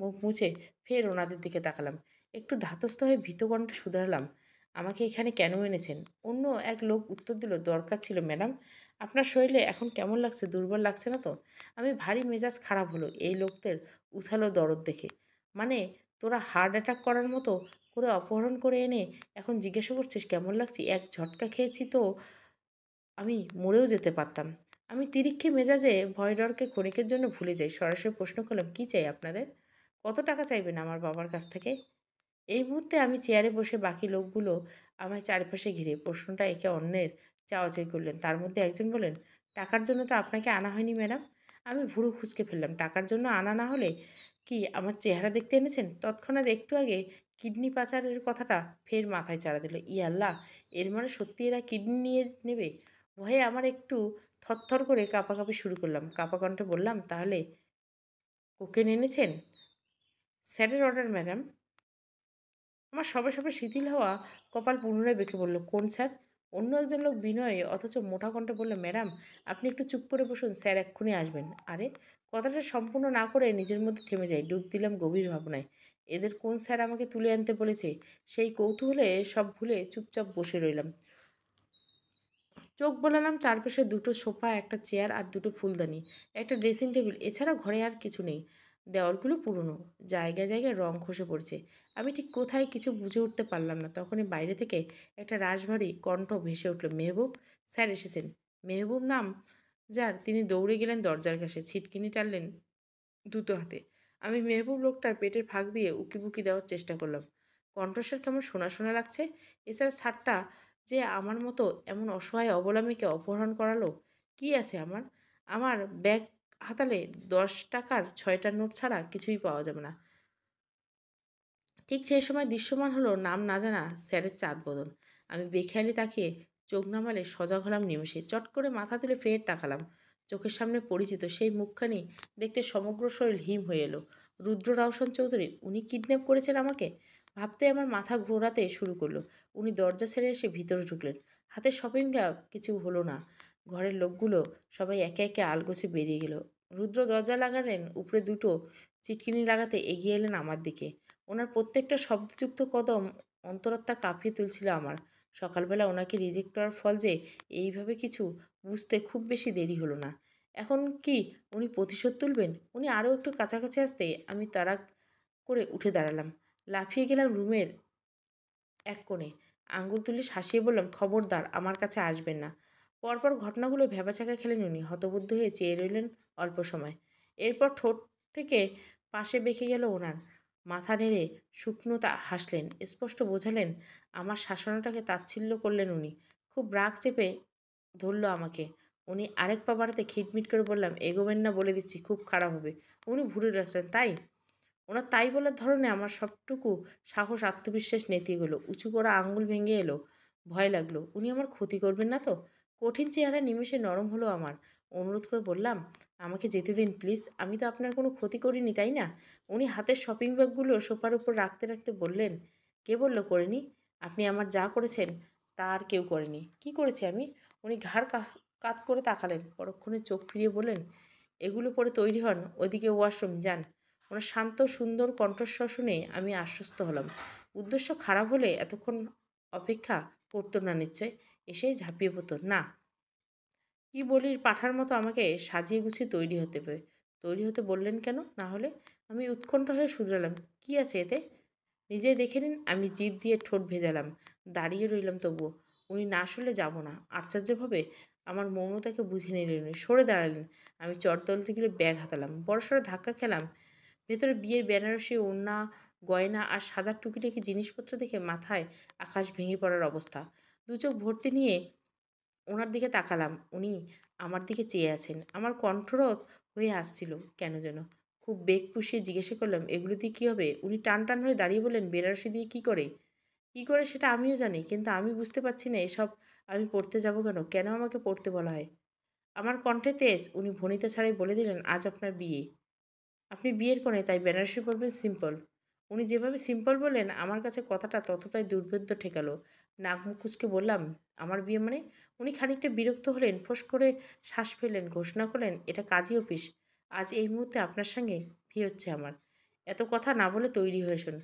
মুখ মুছে ফের ওনাদের দিকে তাকালাম একটু ধাতস্থ হয়ে ভীতকণটা শুধরালাম আমাকে এখানে কেন এনেছেন অন্য এক লোক উত্তর দিল দরকার ছিল ম্যাডাম আপনার শরীরে এখন কেমন লাগছে দুর্বল লাগছে না তো আমি ভারী মেজাজ খারাপ হলো এই লোকদের উথালো দরদ দেখে মানে তোরা হার্ট অ্যাটাক করার মতো করে অপহরণ করে এনে এখন জিজ্ঞাসা করছিস কেমন লাগছি এক ঝটকা খেয়েছি তো আমি মরেও যেতে পারতাম আমি তিরিক্ষে মেজাজে ভয় ডরকে ক্ষণিকের জন্য ভুলে যাই সরাসরি প্রশ্ন করলাম কি চাই আপনাদের কত টাকা চাইবেন আমার বাবার কাছ থেকে এই মুহূর্তে আমি চেয়ারে বসে বাকি লোকগুলো আমার চারপাশে ঘিরে প্রশ্নটা একে অন্যের চাওয়াচাই করলেন তার মধ্যে একজন বলেন টাকার জন্য তো আপনাকে আনা হয়নি ম্যাডাম আমি ভুরু খুঁজকে ফেললাম টাকার জন্য আনা না হলে কি আমার চেহারা দেখতে এনেছেন তৎক্ষণাৎ একটু আগে কিডনি পাচারের কথাটা ফের মাথায় চাড়া দিল ই ইয়ে আল্লাহ এর মানে সত্যি এরা কিডনি নিয়ে নেবে ভয়ে আমার একটু থরথর করে কাঁপি শুরু করলাম কণ্ঠে বললাম তাহলে কোকেন এনেছেন স্যারের অর্ডার ম্যাডাম আমার সবে সবে শিথিল হওয়া কপাল পুনরায় বেঁকে বলল কোন স্যার অন্য একজন লোক বিনয়ে অথচ মোটা কণ্ঠে বলল ম্যাডাম আপনি একটু চুপ করে বসুন স্যার এক্ষুনি আসবেন আরে কথাটা সম্পূর্ণ না করে নিজের মধ্যে থেমে যায় ডুব দিলাম গভীর ভাবনায় এদের কোন স্যার আমাকে তুলে আনতে বলেছে সেই কৌতূহলে সব ভুলে চুপচাপ বসে রইলাম চোখ বোলালাম চারপাশে দুটো সোফা একটা চেয়ার আর দুটো ফুলদানি একটা ড্রেসিং টেবিল এছাড়া ঘরে আর কিছু নেই দেওয়ালগুলো পুরনো জায়গায় জায়গায় রং খসে পড়ছে আমি ঠিক কোথায় কিছু বুঝে উঠতে পারলাম না তখনই বাইরে থেকে একটা রাশভারী কণ্ঠ ভেসে উঠল মেহবুব স্যার এসেছেন মেহবুব নাম যার তিনি দৌড়ে গেলেন দরজার কাছে ছিটকিনি টানলেন দুটো হাতে আমি মেহবুব লোকটার পেটের ফাঁক দিয়ে উকিবুকি দেওয়ার চেষ্টা করলাম কণ্ঠস্বর কেমন শোনা শোনা লাগছে এছাড়া সারটা যে আমার মতো এমন অসহায় অবলম্বীকে অপহরণ করালো কি আছে আমার আমার ব্যাগ হাতালে দশ টাকার ছয়টা নোট ছাড়া কিছুই পাওয়া যাবে না ঠিক সেই সময় দৃশ্যমান হলো নাম না জানা স্যারের চাঁদ বদন আমি বেখেয়ালি তাকিয়ে চোখ নামালে সজাগ হলাম নিমেষে চট করে মাথা তুলে ফের তাকালাম চোখের সামনে পরিচিত সেই মুখখানি দেখতে সমগ্র শরীর হিম হয়ে এলো রুদ্র রওশন চৌধুরী উনি কিডন্যাপ করেছেন আমাকে ভাবতে আমার মাথা ঘোরাতে শুরু করলো উনি দরজা ছেড়ে এসে ভিতরে ঢুকলেন হাতে শপিং ব্যাগ কিছু হলো না ঘরের লোকগুলো সবাই একে একে আলগোছে বেরিয়ে গেল রুদ্র দরজা লাগালেন উপরে দুটো চিটকিনি লাগাতে এগিয়ে এলেন আমার দিকে ওনার প্রত্যেকটা শব্দযুক্ত কদম অন্তরাত্মা কাঁপিয়ে তুলছিল আমার সকালবেলা ওনাকে রিজেক্ট করার ফল যে এইভাবে কিছু বুঝতে খুব বেশি দেরি হলো না এখন কি উনি প্রতিশোধ তুলবেন উনি আরও একটু কাছাকাছি আসতে আমি তারা করে উঠে দাঁড়ালাম লাফিয়ে গেলাম রুমের এক কোণে আঙ্গুল তুলে শাসিয়ে বললাম খবরদার আমার কাছে আসবেন না পরপর ঘটনাগুলো ভেবাচাকা খেলেন উনি হতবুদ্ধ হয়ে চেয়ে রইলেন অল্প সময় এরপর ঠোঁট থেকে পাশে বেঁকে গেল ওনার মাথা নেড়ে শুকনোতা হাসলেন স্পষ্ট বোঝালেন আমার শাসনটাকে তাচ্ছিল্য করলেন উনি খুব রাগ চেপে ধরল আমাকে উনি আরেক পা বাড়াতে খিটমিট করে বললাম এগোবেন না বলে দিচ্ছি খুব খারাপ হবে উনি ভুরে রাখলেন তাই ওনার তাই বলার ধরনে আমার সবটুকু সাহস আত্মবিশ্বাস নেতিয়ে গেলো উঁচু করা আঙুল ভেঙে এলো ভয় লাগলো উনি আমার ক্ষতি করবেন না তো কঠিন চেহারা নিমেষে নরম হলো আমার অনুরোধ করে বললাম আমাকে যেতে দিন প্লিজ আমি তো আপনার কোনো ক্ষতি করিনি তাই না উনি হাতের শপিং ব্যাগগুলো সোফার উপর রাখতে রাখতে বললেন কে বলল করেনি আপনি আমার যা করেছেন তা আর কেউ করেনি কি করেছি আমি উনি ঘাড় কাত করে তাকালেন পরক্ষণে চোখ ফিরিয়ে বললেন এগুলো পরে তৈরি হন ওদিকে ওয়াশরুম যান ওনার শান্ত সুন্দর কণ্ঠস্ব শুনে আমি আশ্বস্ত হলাম উদ্দেশ্য খারাপ হলে এতক্ষণ অপেক্ষা করতো না নিশ্চয় এসে ঝাঁপিয়ে পড়তো না কি বলির পাঠার মতো আমাকে সাজিয়ে গুছিয়ে তৈরি হতে হবে তৈরি হতে বললেন কেন না হলে আমি উৎকণ্ঠ হয়ে শুধরালাম কি আছে এতে নিজে দেখে নিন আমি জিভ দিয়ে ঠোঁট ভেজালাম দাঁড়িয়ে রইলাম তবুও উনি না শুলে যাব না আশ্চর্যভাবে আমার মৌনতাকে বুঝে নিলেন উনি সরে দাঁড়ালেন আমি চটদলতে গেলে ব্যাগ হাতালাম বড় বড়সড় ধাক্কা খেলাম ভেতরে বিয়ের বেনারসি ওড়না গয়না আর সাদার টুকিটাকি জিনিসপত্র দেখে মাথায় আকাশ ভেঙে পড়ার অবস্থা দু চোখ ভর্তি নিয়ে ওনার দিকে তাকালাম উনি আমার দিকে চেয়ে আছেন আমার কণ্ঠরোধ হয়ে আসছিল কেন যেন খুব বেগ পুষিয়ে জিজ্ঞাসা করলাম এগুলো দিয়ে কী হবে উনি টান টান হয়ে দাঁড়িয়ে বললেন বেনারসি দিয়ে কী করে কী করে সেটা আমিও জানি কিন্তু আমি বুঝতে পারছি না এসব আমি পড়তে যাব কেন কেন আমাকে পড়তে বলা হয় আমার কণ্ঠে তেজ উনি ভনিতা ছাড়াই বলে দিলেন আজ আপনার বিয়ে আপনি বিয়ের কোণে তাই বেনারসি পড়বেন সিম্পল উনি যেভাবে সিম্পল বললেন আমার কাছে কথাটা ততটাই দুর্ভেদ্য ঠেকালো মুখুচকে বললাম আমার বিয়ে মানে উনি খানিকটা বিরক্ত হলেন ফোঁস করে শ্বাস ফেলেন ঘোষণা করলেন এটা কাজী অফিস আজ এই মুহূর্তে আপনার সঙ্গে ভিড় হচ্ছে আমার এত কথা না বলে তৈরি হয়েছেন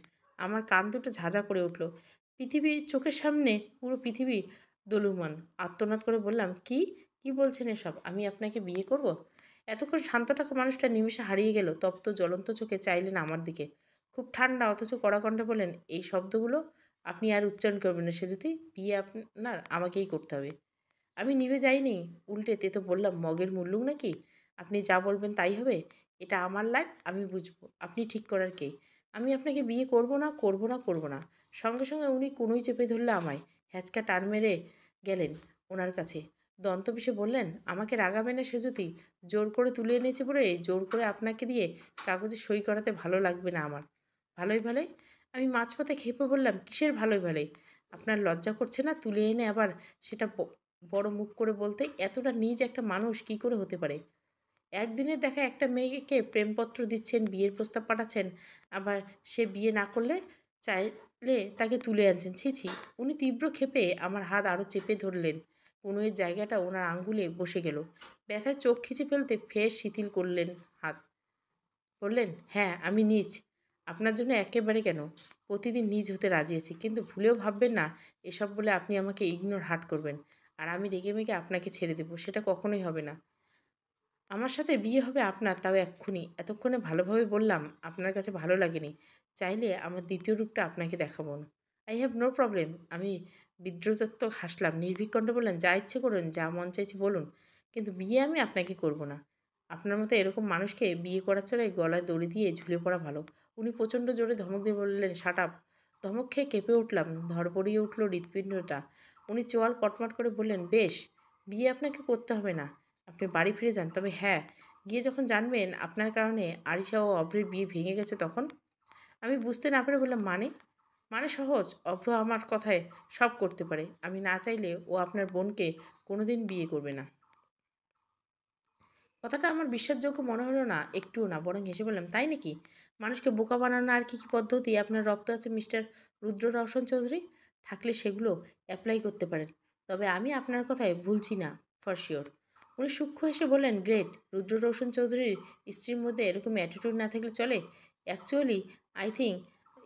আমার কান দুটো ঝাঁঝা করে উঠল পৃথিবীর চোখের সামনে পুরো পৃথিবী দলুমান আত্মনাদ করে বললাম কি কি বলছেন এসব আমি আপনাকে বিয়ে করব এতক্ষণ শান্ত টাকা মানুষটা নিমেষে হারিয়ে গেল তপ্ত জ্বলন্ত চোখে চাইলেন আমার দিকে খুব ঠান্ডা অথচ কড়া কণ্ঠে বলেন এই শব্দগুলো আপনি আর উচ্চারণ করবেন না সে যদি বিয়ে আপনার আমাকেই করতে হবে আমি নিভে যাইনি উল্টে তে তো বললাম মগের মুল্লুক নাকি আপনি যা বলবেন তাই হবে এটা আমার লাইফ আমি বুঝবো আপনি ঠিক করার কে আমি আপনাকে বিয়ে করব না করব না করব না সঙ্গে সঙ্গে উনি কোনোই চেপে ধরলে আমায় হ্যাচকা টান মেরে গেলেন ওনার কাছে দন্তপিষে বললেন আমাকে রাগাবে না সেজুতি জোর করে তুলে এনেছে বলে জোর করে আপনাকে দিয়ে কাগজে সই করাতে ভালো লাগবে না আমার ভালোই ভালোই আমি মাঝপথে খেপে বললাম কিসের ভালোই ভালোই আপনার লজ্জা করছে না তুলে এনে আবার সেটা বড় মুখ করে বলতে এতটা নিজ একটা মানুষ কি করে হতে পারে একদিনের দেখা একটা মেয়েকে প্রেমপত্র দিচ্ছেন বিয়ের প্রস্তাব পাঠাচ্ছেন আবার সে বিয়ে না করলে চাইলে তাকে তুলে আনছেন ছি ছি উনি তীব্র ক্ষেপে আমার হাত আরও চেপে ধরলেন কনুয়ের জায়গাটা ওনার আঙ্গুলে বসে গেল ব্যথায় চোখ খিচে ফেলতে ফের শিথিল করলেন হাত বললেন হ্যাঁ আমি নিজ আপনার জন্য একেবারে কেন প্রতিদিন নিজ হতে রাজি আছি কিন্তু ভুলেও ভাববেন না এসব বলে আপনি আমাকে ইগনোর হাট করবেন আর আমি রেগে মেগে আপনাকে ছেড়ে দেবো সেটা কখনোই হবে না আমার সাথে বিয়ে হবে আপনার তাও এক্ষুনি এতক্ষণে ভালোভাবে বললাম আপনার কাছে ভালো লাগেনি চাইলে আমার দ্বিতীয় রূপটা আপনাকে দেখাবো না আই হ্যাভ নো প্রবলেম আমি বিদ্রোতত্ত্বক হাসলাম নির্ভীকণ্ঠ বললেন যা ইচ্ছে করুন যা মন চাইছে বলুন কিন্তু বিয়ে আমি আপনাকে করব না আপনার মতো এরকম মানুষকে বিয়ে করার চলে গলায় দড়ি দিয়ে ঝুলে পড়া ভালো উনি প্রচণ্ড জোরে ধমক দিয়ে বললেন শাট আপ ধমক খেয়ে কেঁপে উঠলাম ধর পড়িয়ে উঠল হৃৎপিণ্ডটা উনি চোয়াল কটমট করে বললেন বেশ বিয়ে আপনাকে করতে হবে না আপনি বাড়ি ফিরে যান তবে হ্যাঁ গিয়ে যখন জানবেন আপনার কারণে আরিশা ও অভ্রের বিয়ে ভেঙে গেছে তখন আমি বুঝতে না পেরে বললাম মানে মানে সহজ অভ্র আমার কথায় সব করতে পারে আমি না চাইলে ও আপনার বোনকে কোনোদিন বিয়ে করবে না কথাটা আমার বিশ্বাসযোগ্য মনে হলো না একটুও না বরং হেসে বললাম তাই নাকি মানুষকে বোকা বানানো আর কী কী পদ্ধতি আপনার রক্ত আছে মিস্টার রুদ্র রওশন চৌধুরী থাকলে সেগুলো অ্যাপ্লাই করতে পারেন তবে আমি আপনার কথায় ভুলছি না ফর শিওর উনি সূক্ষ্ম হেসে বললেন গ্রেট রুদ্র রৌশন চৌধুরীর স্ত্রীর মধ্যে এরকম অ্যাটিটিউড না থাকলে চলে actually I think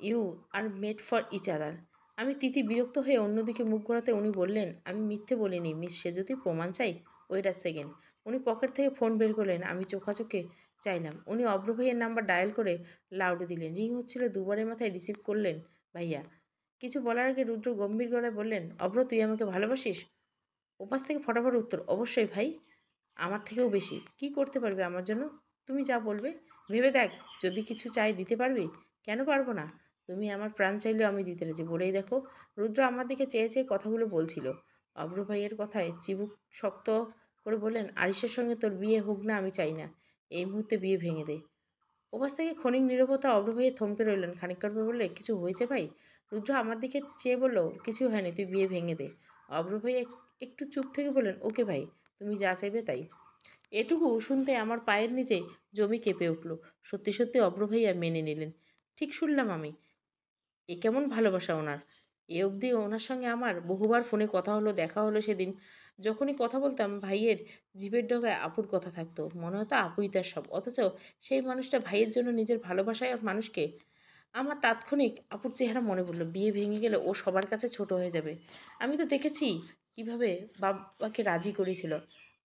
you are made for each other আমি তিতি বিরক্ত হয়ে অন্যদিকে মুখ ঘোরাতে উনি বললেন আমি মিথ্যে বলিনি মিস সে যদি প্রমাণ চাই ওয়েট আ সেকেন্ড উনি পকেট থেকে ফোন বের করলেন আমি চোখাচোখে চাইলাম উনি অব্রভাইয়ের ভাইয়ের নাম্বার ডায়াল করে লাউডে দিলেন রিং হচ্ছিল দুবারের মাথায় রিসিভ করলেন ভাইয়া কিছু বলার আগে রুদ্র গম্ভীর গলায় বললেন অভ্র তুই আমাকে ভালোবাসিস ওপাশ থেকে ফটাফট উত্তর অবশ্যই ভাই আমার থেকেও বেশি কি করতে পারবে আমার জন্য তুমি যা বলবে ভেবে দেখ যদি কিছু চাই দিতে পারবি কেন পারবো না তুমি আমার প্রাণ চাইলেও আমি দিতে রাজি বলেই দেখো রুদ্র আমার দিকে চেয়ে চেয়ে কথাগুলো বলছিল অভ্র ভাইয়ের কথায় চিবুক শক্ত করে বললেন আরিসের সঙ্গে তোর বিয়ে হোক না আমি চাই না এই মুহূর্তে বিয়ে ভেঙে দে ওপাশ থেকে ক্ষণিক নিরবতা হয়ে থমকে রইলেন খানিকক্ষণ পর বললে কিছু হয়েছে ভাই রুদ্র আমার দিকে চেয়ে বললো কিছু হয়নি তুই বিয়ে ভেঙে দে অগ্রভাই একটু চুপ থেকে বললেন ওকে ভাই তুমি যা চাইবে তাই এটুকু শুনতে আমার পায়ের নিচে জমি কেঁপে উঠল সত্যি সত্যি অগ্রভাইয়া মেনে নিলেন ঠিক শুনলাম আমি এ কেমন ভালোবাসা ওনার এ অবধি ওনার সঙ্গে আমার বহুবার ফোনে কথা হলো দেখা হলো সেদিন যখনই কথা বলতাম ভাইয়ের জীবের ডগায় আপুর কথা থাকতো মনে হতো আপুই তার সব অথচ সেই মানুষটা ভাইয়ের জন্য নিজের ভালোবাসায় আর মানুষকে আমার তাৎক্ষণিক আপুর চেহারা মনে পড়লো বিয়ে ভেঙে গেলে ও সবার কাছে ছোট হয়ে যাবে আমি তো দেখেছি কিভাবে বাবাকে রাজি করেছিল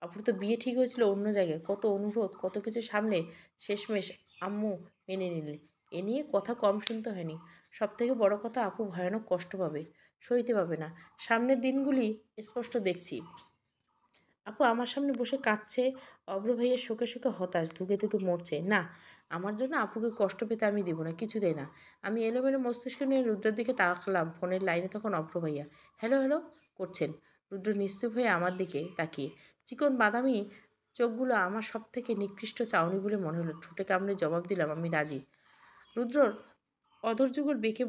আপুর তো বিয়ে ঠিক হয়েছিল অন্য জায়গায় কত অনুরোধ কত কিছু সামলে শেষমেশ আম্মু মেনে নিলে এ নিয়ে কথা কম শুনতে হয়নি সব থেকে বড় কথা আপু ভয়ানক কষ্ট পাবে সইতে পাবে না সামনের দিনগুলি স্পষ্ট দেখছি আপু আমার সামনে বসে কাঁদছে অভ্র ভাইয়ের শোকে শোকে হতাশ ধুকে ধুকে মরছে না আমার জন্য আপুকে কষ্ট পেতে আমি দেবো না কিছুতেই না আমি এলোমেলো মস্তিষ্ক নিয়ে রুদ্রের দিকে তাকালাম ফোনের লাইনে তখন অভ্র ভাইয়া হ্যালো হ্যালো করছেন রুদ্র নিশ্চুপ হয়ে আমার দিকে তাকিয়ে চিকন বাদামি চোখগুলো আমার সব থেকে নিকৃষ্ট চাউনি বলে মনে হলো ঠোঁটে কামড়ে জবাব দিলাম আমি রাজি রুদ্রর অধৈর্যগুল বেঁকে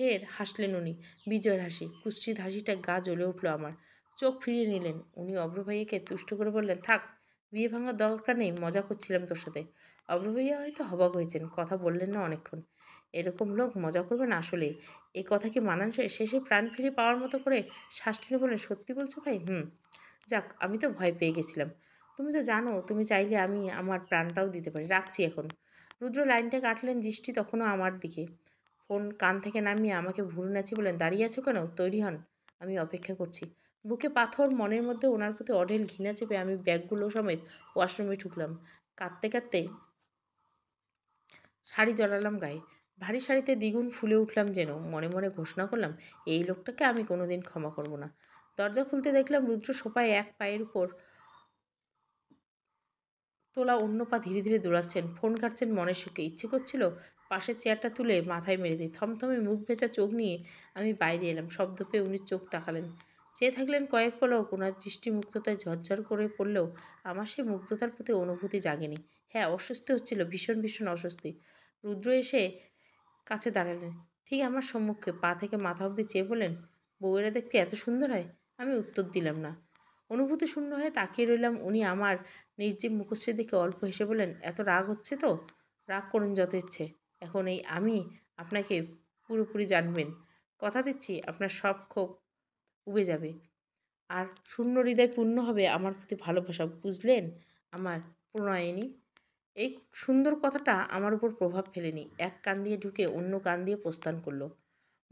হের হাসলেন উনি বিজয়ের হাসি কুশ্চিত হাসিটা গা জ্বলে উঠল আমার চোখ ফিরিয়ে নিলেন উনি অভ্রভাইয়াকে তুষ্ট করে বললেন থাক বিয়ে ভাঙার দরকার নেই মজা করছিলাম তোর সাথে অভ্রভাইয়া হয়তো হবাক হয়েছেন কথা বললেন না অনেকক্ষণ এরকম লোক মজা করবেন আসলে এই কথা কি মানানসই শেষে প্রাণ ফিরে পাওয়ার মতো করে শ্বাস টেনে বললেন সত্যি বলছো ভাই হুম যাক আমি তো ভয় পেয়ে গেছিলাম তুমি তো জানো তুমি চাইলে আমি আমার প্রাণটাও দিতে পারি রাখছি এখন রুদ্র লাইনটা কাটলেন দৃষ্টি তখনও আমার দিকে ফোন কান থেকে নামিয়ে আমাকে ভুরু নাচি বলেন দাঁড়িয়ে আছো কেন তৈরি হন আমি অপেক্ষা করছি বুকে পাথর মনের মধ্যে ওনার প্রতি অঢেল ঘৃণা চেপে আমি ব্যাগগুলো সমেত ওয়াশরুমে ঢুকলাম কাঁদতে কাঁদতে শাড়ি জড়ালাম গায়ে ভারী শাড়িতে দ্বিগুণ ফুলে উঠলাম যেন মনে মনে ঘোষণা করলাম এই লোকটাকে আমি কোনোদিন ক্ষমা করব না দরজা খুলতে দেখলাম রুদ্র সোপায় এক পায়ের উপর তোলা অন্য পা ধীরে ধীরে দৌড়াচ্ছেন ফোন কাটছেন মনের সুখে ইচ্ছে করছিল পাশের চেয়ারটা তুলে মাথায় মেরে দিই থমথমে মুখ ভেজা চোখ নিয়ে আমি বাইরে এলাম শব্দ পেয়ে উনি চোখ তাকালেন চেয়ে থাকলেন কয়েক পলক ওনার দৃষ্টিমুগ্ধতায় ঝরঝর করে পড়লেও আমার সেই মুগ্ধতার প্রতি অনুভূতি জাগেনি হ্যাঁ অস্বস্তি হচ্ছিল ভীষণ ভীষণ অস্বস্তি রুদ্র এসে কাছে দাঁড়ালেন ঠিক আমার সম্মুখে পা থেকে মাথা অবধি চেয়ে বলেন বউয়েরা দেখতে এত সুন্দর হয় আমি উত্তর দিলাম না অনুভূতি শূন্য হয়ে তাকিয়ে রইলাম উনি আমার নির্জীব মুখশ্রী দেখে অল্প হেসে বলেন এত রাগ হচ্ছে তো রাগ করুন যত ইচ্ছে এখন এই আমি আপনাকে পুরোপুরি জানবেন কথা দিচ্ছি আপনার সব ক্ষোভ উবে যাবে আর শূন্য হৃদয় পূর্ণ হবে আমার প্রতি ভালোবাসা বুঝলেন আমার প্রণয়নী এই সুন্দর কথাটা আমার উপর প্রভাব ফেলেনি এক কান দিয়ে ঢুকে অন্য কান দিয়ে প্রস্থান করলো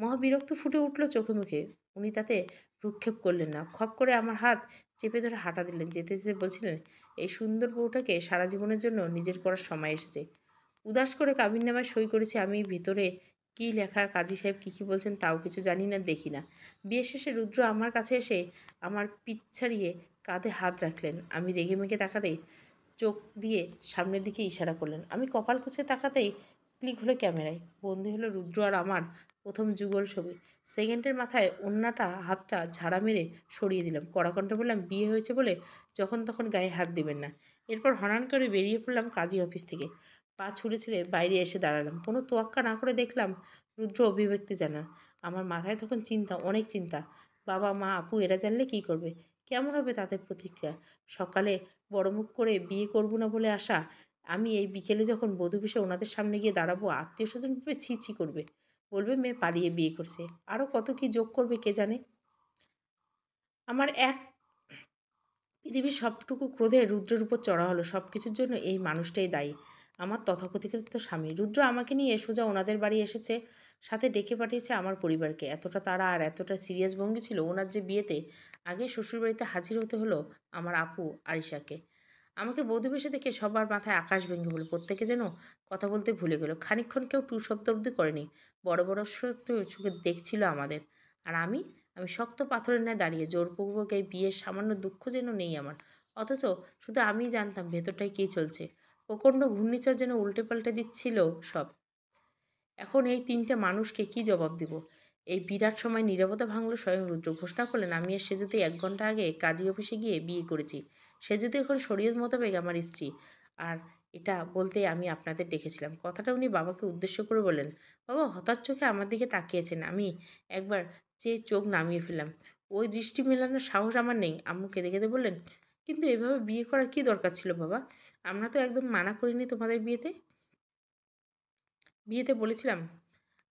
মহাবিরক্ত ফুটে উঠল চোখে মুখে উনি তাতে ভ্রুক্ষেপ করলেন না খপ করে আমার হাত চেপে ধরে হাঁটা দিলেন যেতে যেতে বলছিলেন এই সুন্দর বউটাকে সারা জীবনের জন্য নিজের করার সময় এসেছে উদাস করে নামায় সই করেছি আমি ভেতরে কি লেখা কাজী সাহেব কী কী বলছেন তাও কিছু জানি না দেখি না বিয়ে শেষে রুদ্র আমার কাছে এসে আমার পিঠ ছাড়িয়ে কাঁধে হাত রাখলেন আমি রেগে মেগে তাকাতেই চোখ দিয়ে সামনের দিকে ইশারা করলেন আমি কপাল কুচে তাকাতেই ক্লিক হলো ক্যামেরায় বন্ধু হলো রুদ্র আর আমার প্রথম যুগল ছবি সেকেন্ডের মাথায় অন্যটা হাতটা ঝাড়া মেরে সরিয়ে দিলাম কড়াকণ্ঠে বললাম বিয়ে হয়েছে বলে যখন তখন গায়ে হাত দিবেন না এরপর হনান করে বেরিয়ে পড়লাম কাজী অফিস থেকে পা ছুঁড়ে ছুঁড়ে বাইরে এসে দাঁড়ালাম কোনো তোয়াক্কা না করে দেখলাম রুদ্র অভিব্যক্তি জানান আমার মাথায় তখন চিন্তা অনেক চিন্তা বাবা মা আপু এরা জানলে কি করবে কেমন হবে তাদের প্রতিক্রিয়া সকালে বড় মুখ করে বিয়ে করব না বলে আসা আমি এই বিকেলে যখন বধূবেশে ওনাদের সামনে গিয়ে দাঁড়াবো আত্মীয় স্বজন ভেবে ছি ছি করবে বলবে মেয়ে পালিয়ে বিয়ে করছে আরও কত কি যোগ করবে কে জানে আমার এক পৃথিবীর সবটুকু ক্রোধে রুদ্রের উপর চড়া হলো সব কিছুর জন্য এই মানুষটাই দায়ী আমার তথাকথিত স্বামী রুদ্র আমাকে নিয়ে সোজা ওনাদের বাড়ি এসেছে সাথে ডেকে পাঠিয়েছে আমার পরিবারকে এতটা তারা আর এতটা সিরিয়াস ভঙ্গি ছিল ওনার যে বিয়েতে আগে শ্বশুরবাড়িতে হাজির হতে হলো আমার আপু আরিশাকে আমাকে বধুবেশে দেখে সবার মাথায় আকাশ ভেঙে হলো প্রত্যেকে যেন কথা বলতে ভুলে গেল খানিক্ষণ কেউ টু শব্দ অব্দি করেনি বড় বড় চোখে দেখছিল আমাদের আর আমি আমি শক্ত পাথরের ন্যায় দাঁড়িয়ে জোরপূর্বক এই বিয়ের সামান্য দুঃখ যেন নেই আমার অথচ শুধু আমি জানতাম ভেতরটায় কী চলছে প্রকণ্ড ঘূর্ণিঝড় যেন উল্টে পাল্টে দিচ্ছিল সব এখন এই তিনটে মানুষকে কি জবাব দিব এই বিরাট সময় নিরাপদা ভাঙল স্বয়ং রুদ্র ঘোষণা করলেন আমি আর সেজুতে এক ঘন্টা আগে কাজী অফিসে গিয়ে বিয়ে করেছি সেজুতে এখন শরীয়ত মোতাবেক আমার স্ত্রী আর এটা বলতে আমি আপনাদের ডেকেছিলাম কথাটা উনি বাবাকে উদ্দেশ্য করে বলেন বাবা হতাশ চোখে আমার দিকে তাকিয়েছেন আমি একবার চেয়ে চোখ নামিয়ে ফেললাম ওই দৃষ্টি মেলানোর সাহস আমার নেই আম্মু কেঁদে কেঁদে বললেন কিন্তু এভাবে বিয়ে করার কি দরকার ছিল বাবা আমরা তো একদম মানা করিনি তোমাদের বিয়েতে বিয়েতে বলেছিলাম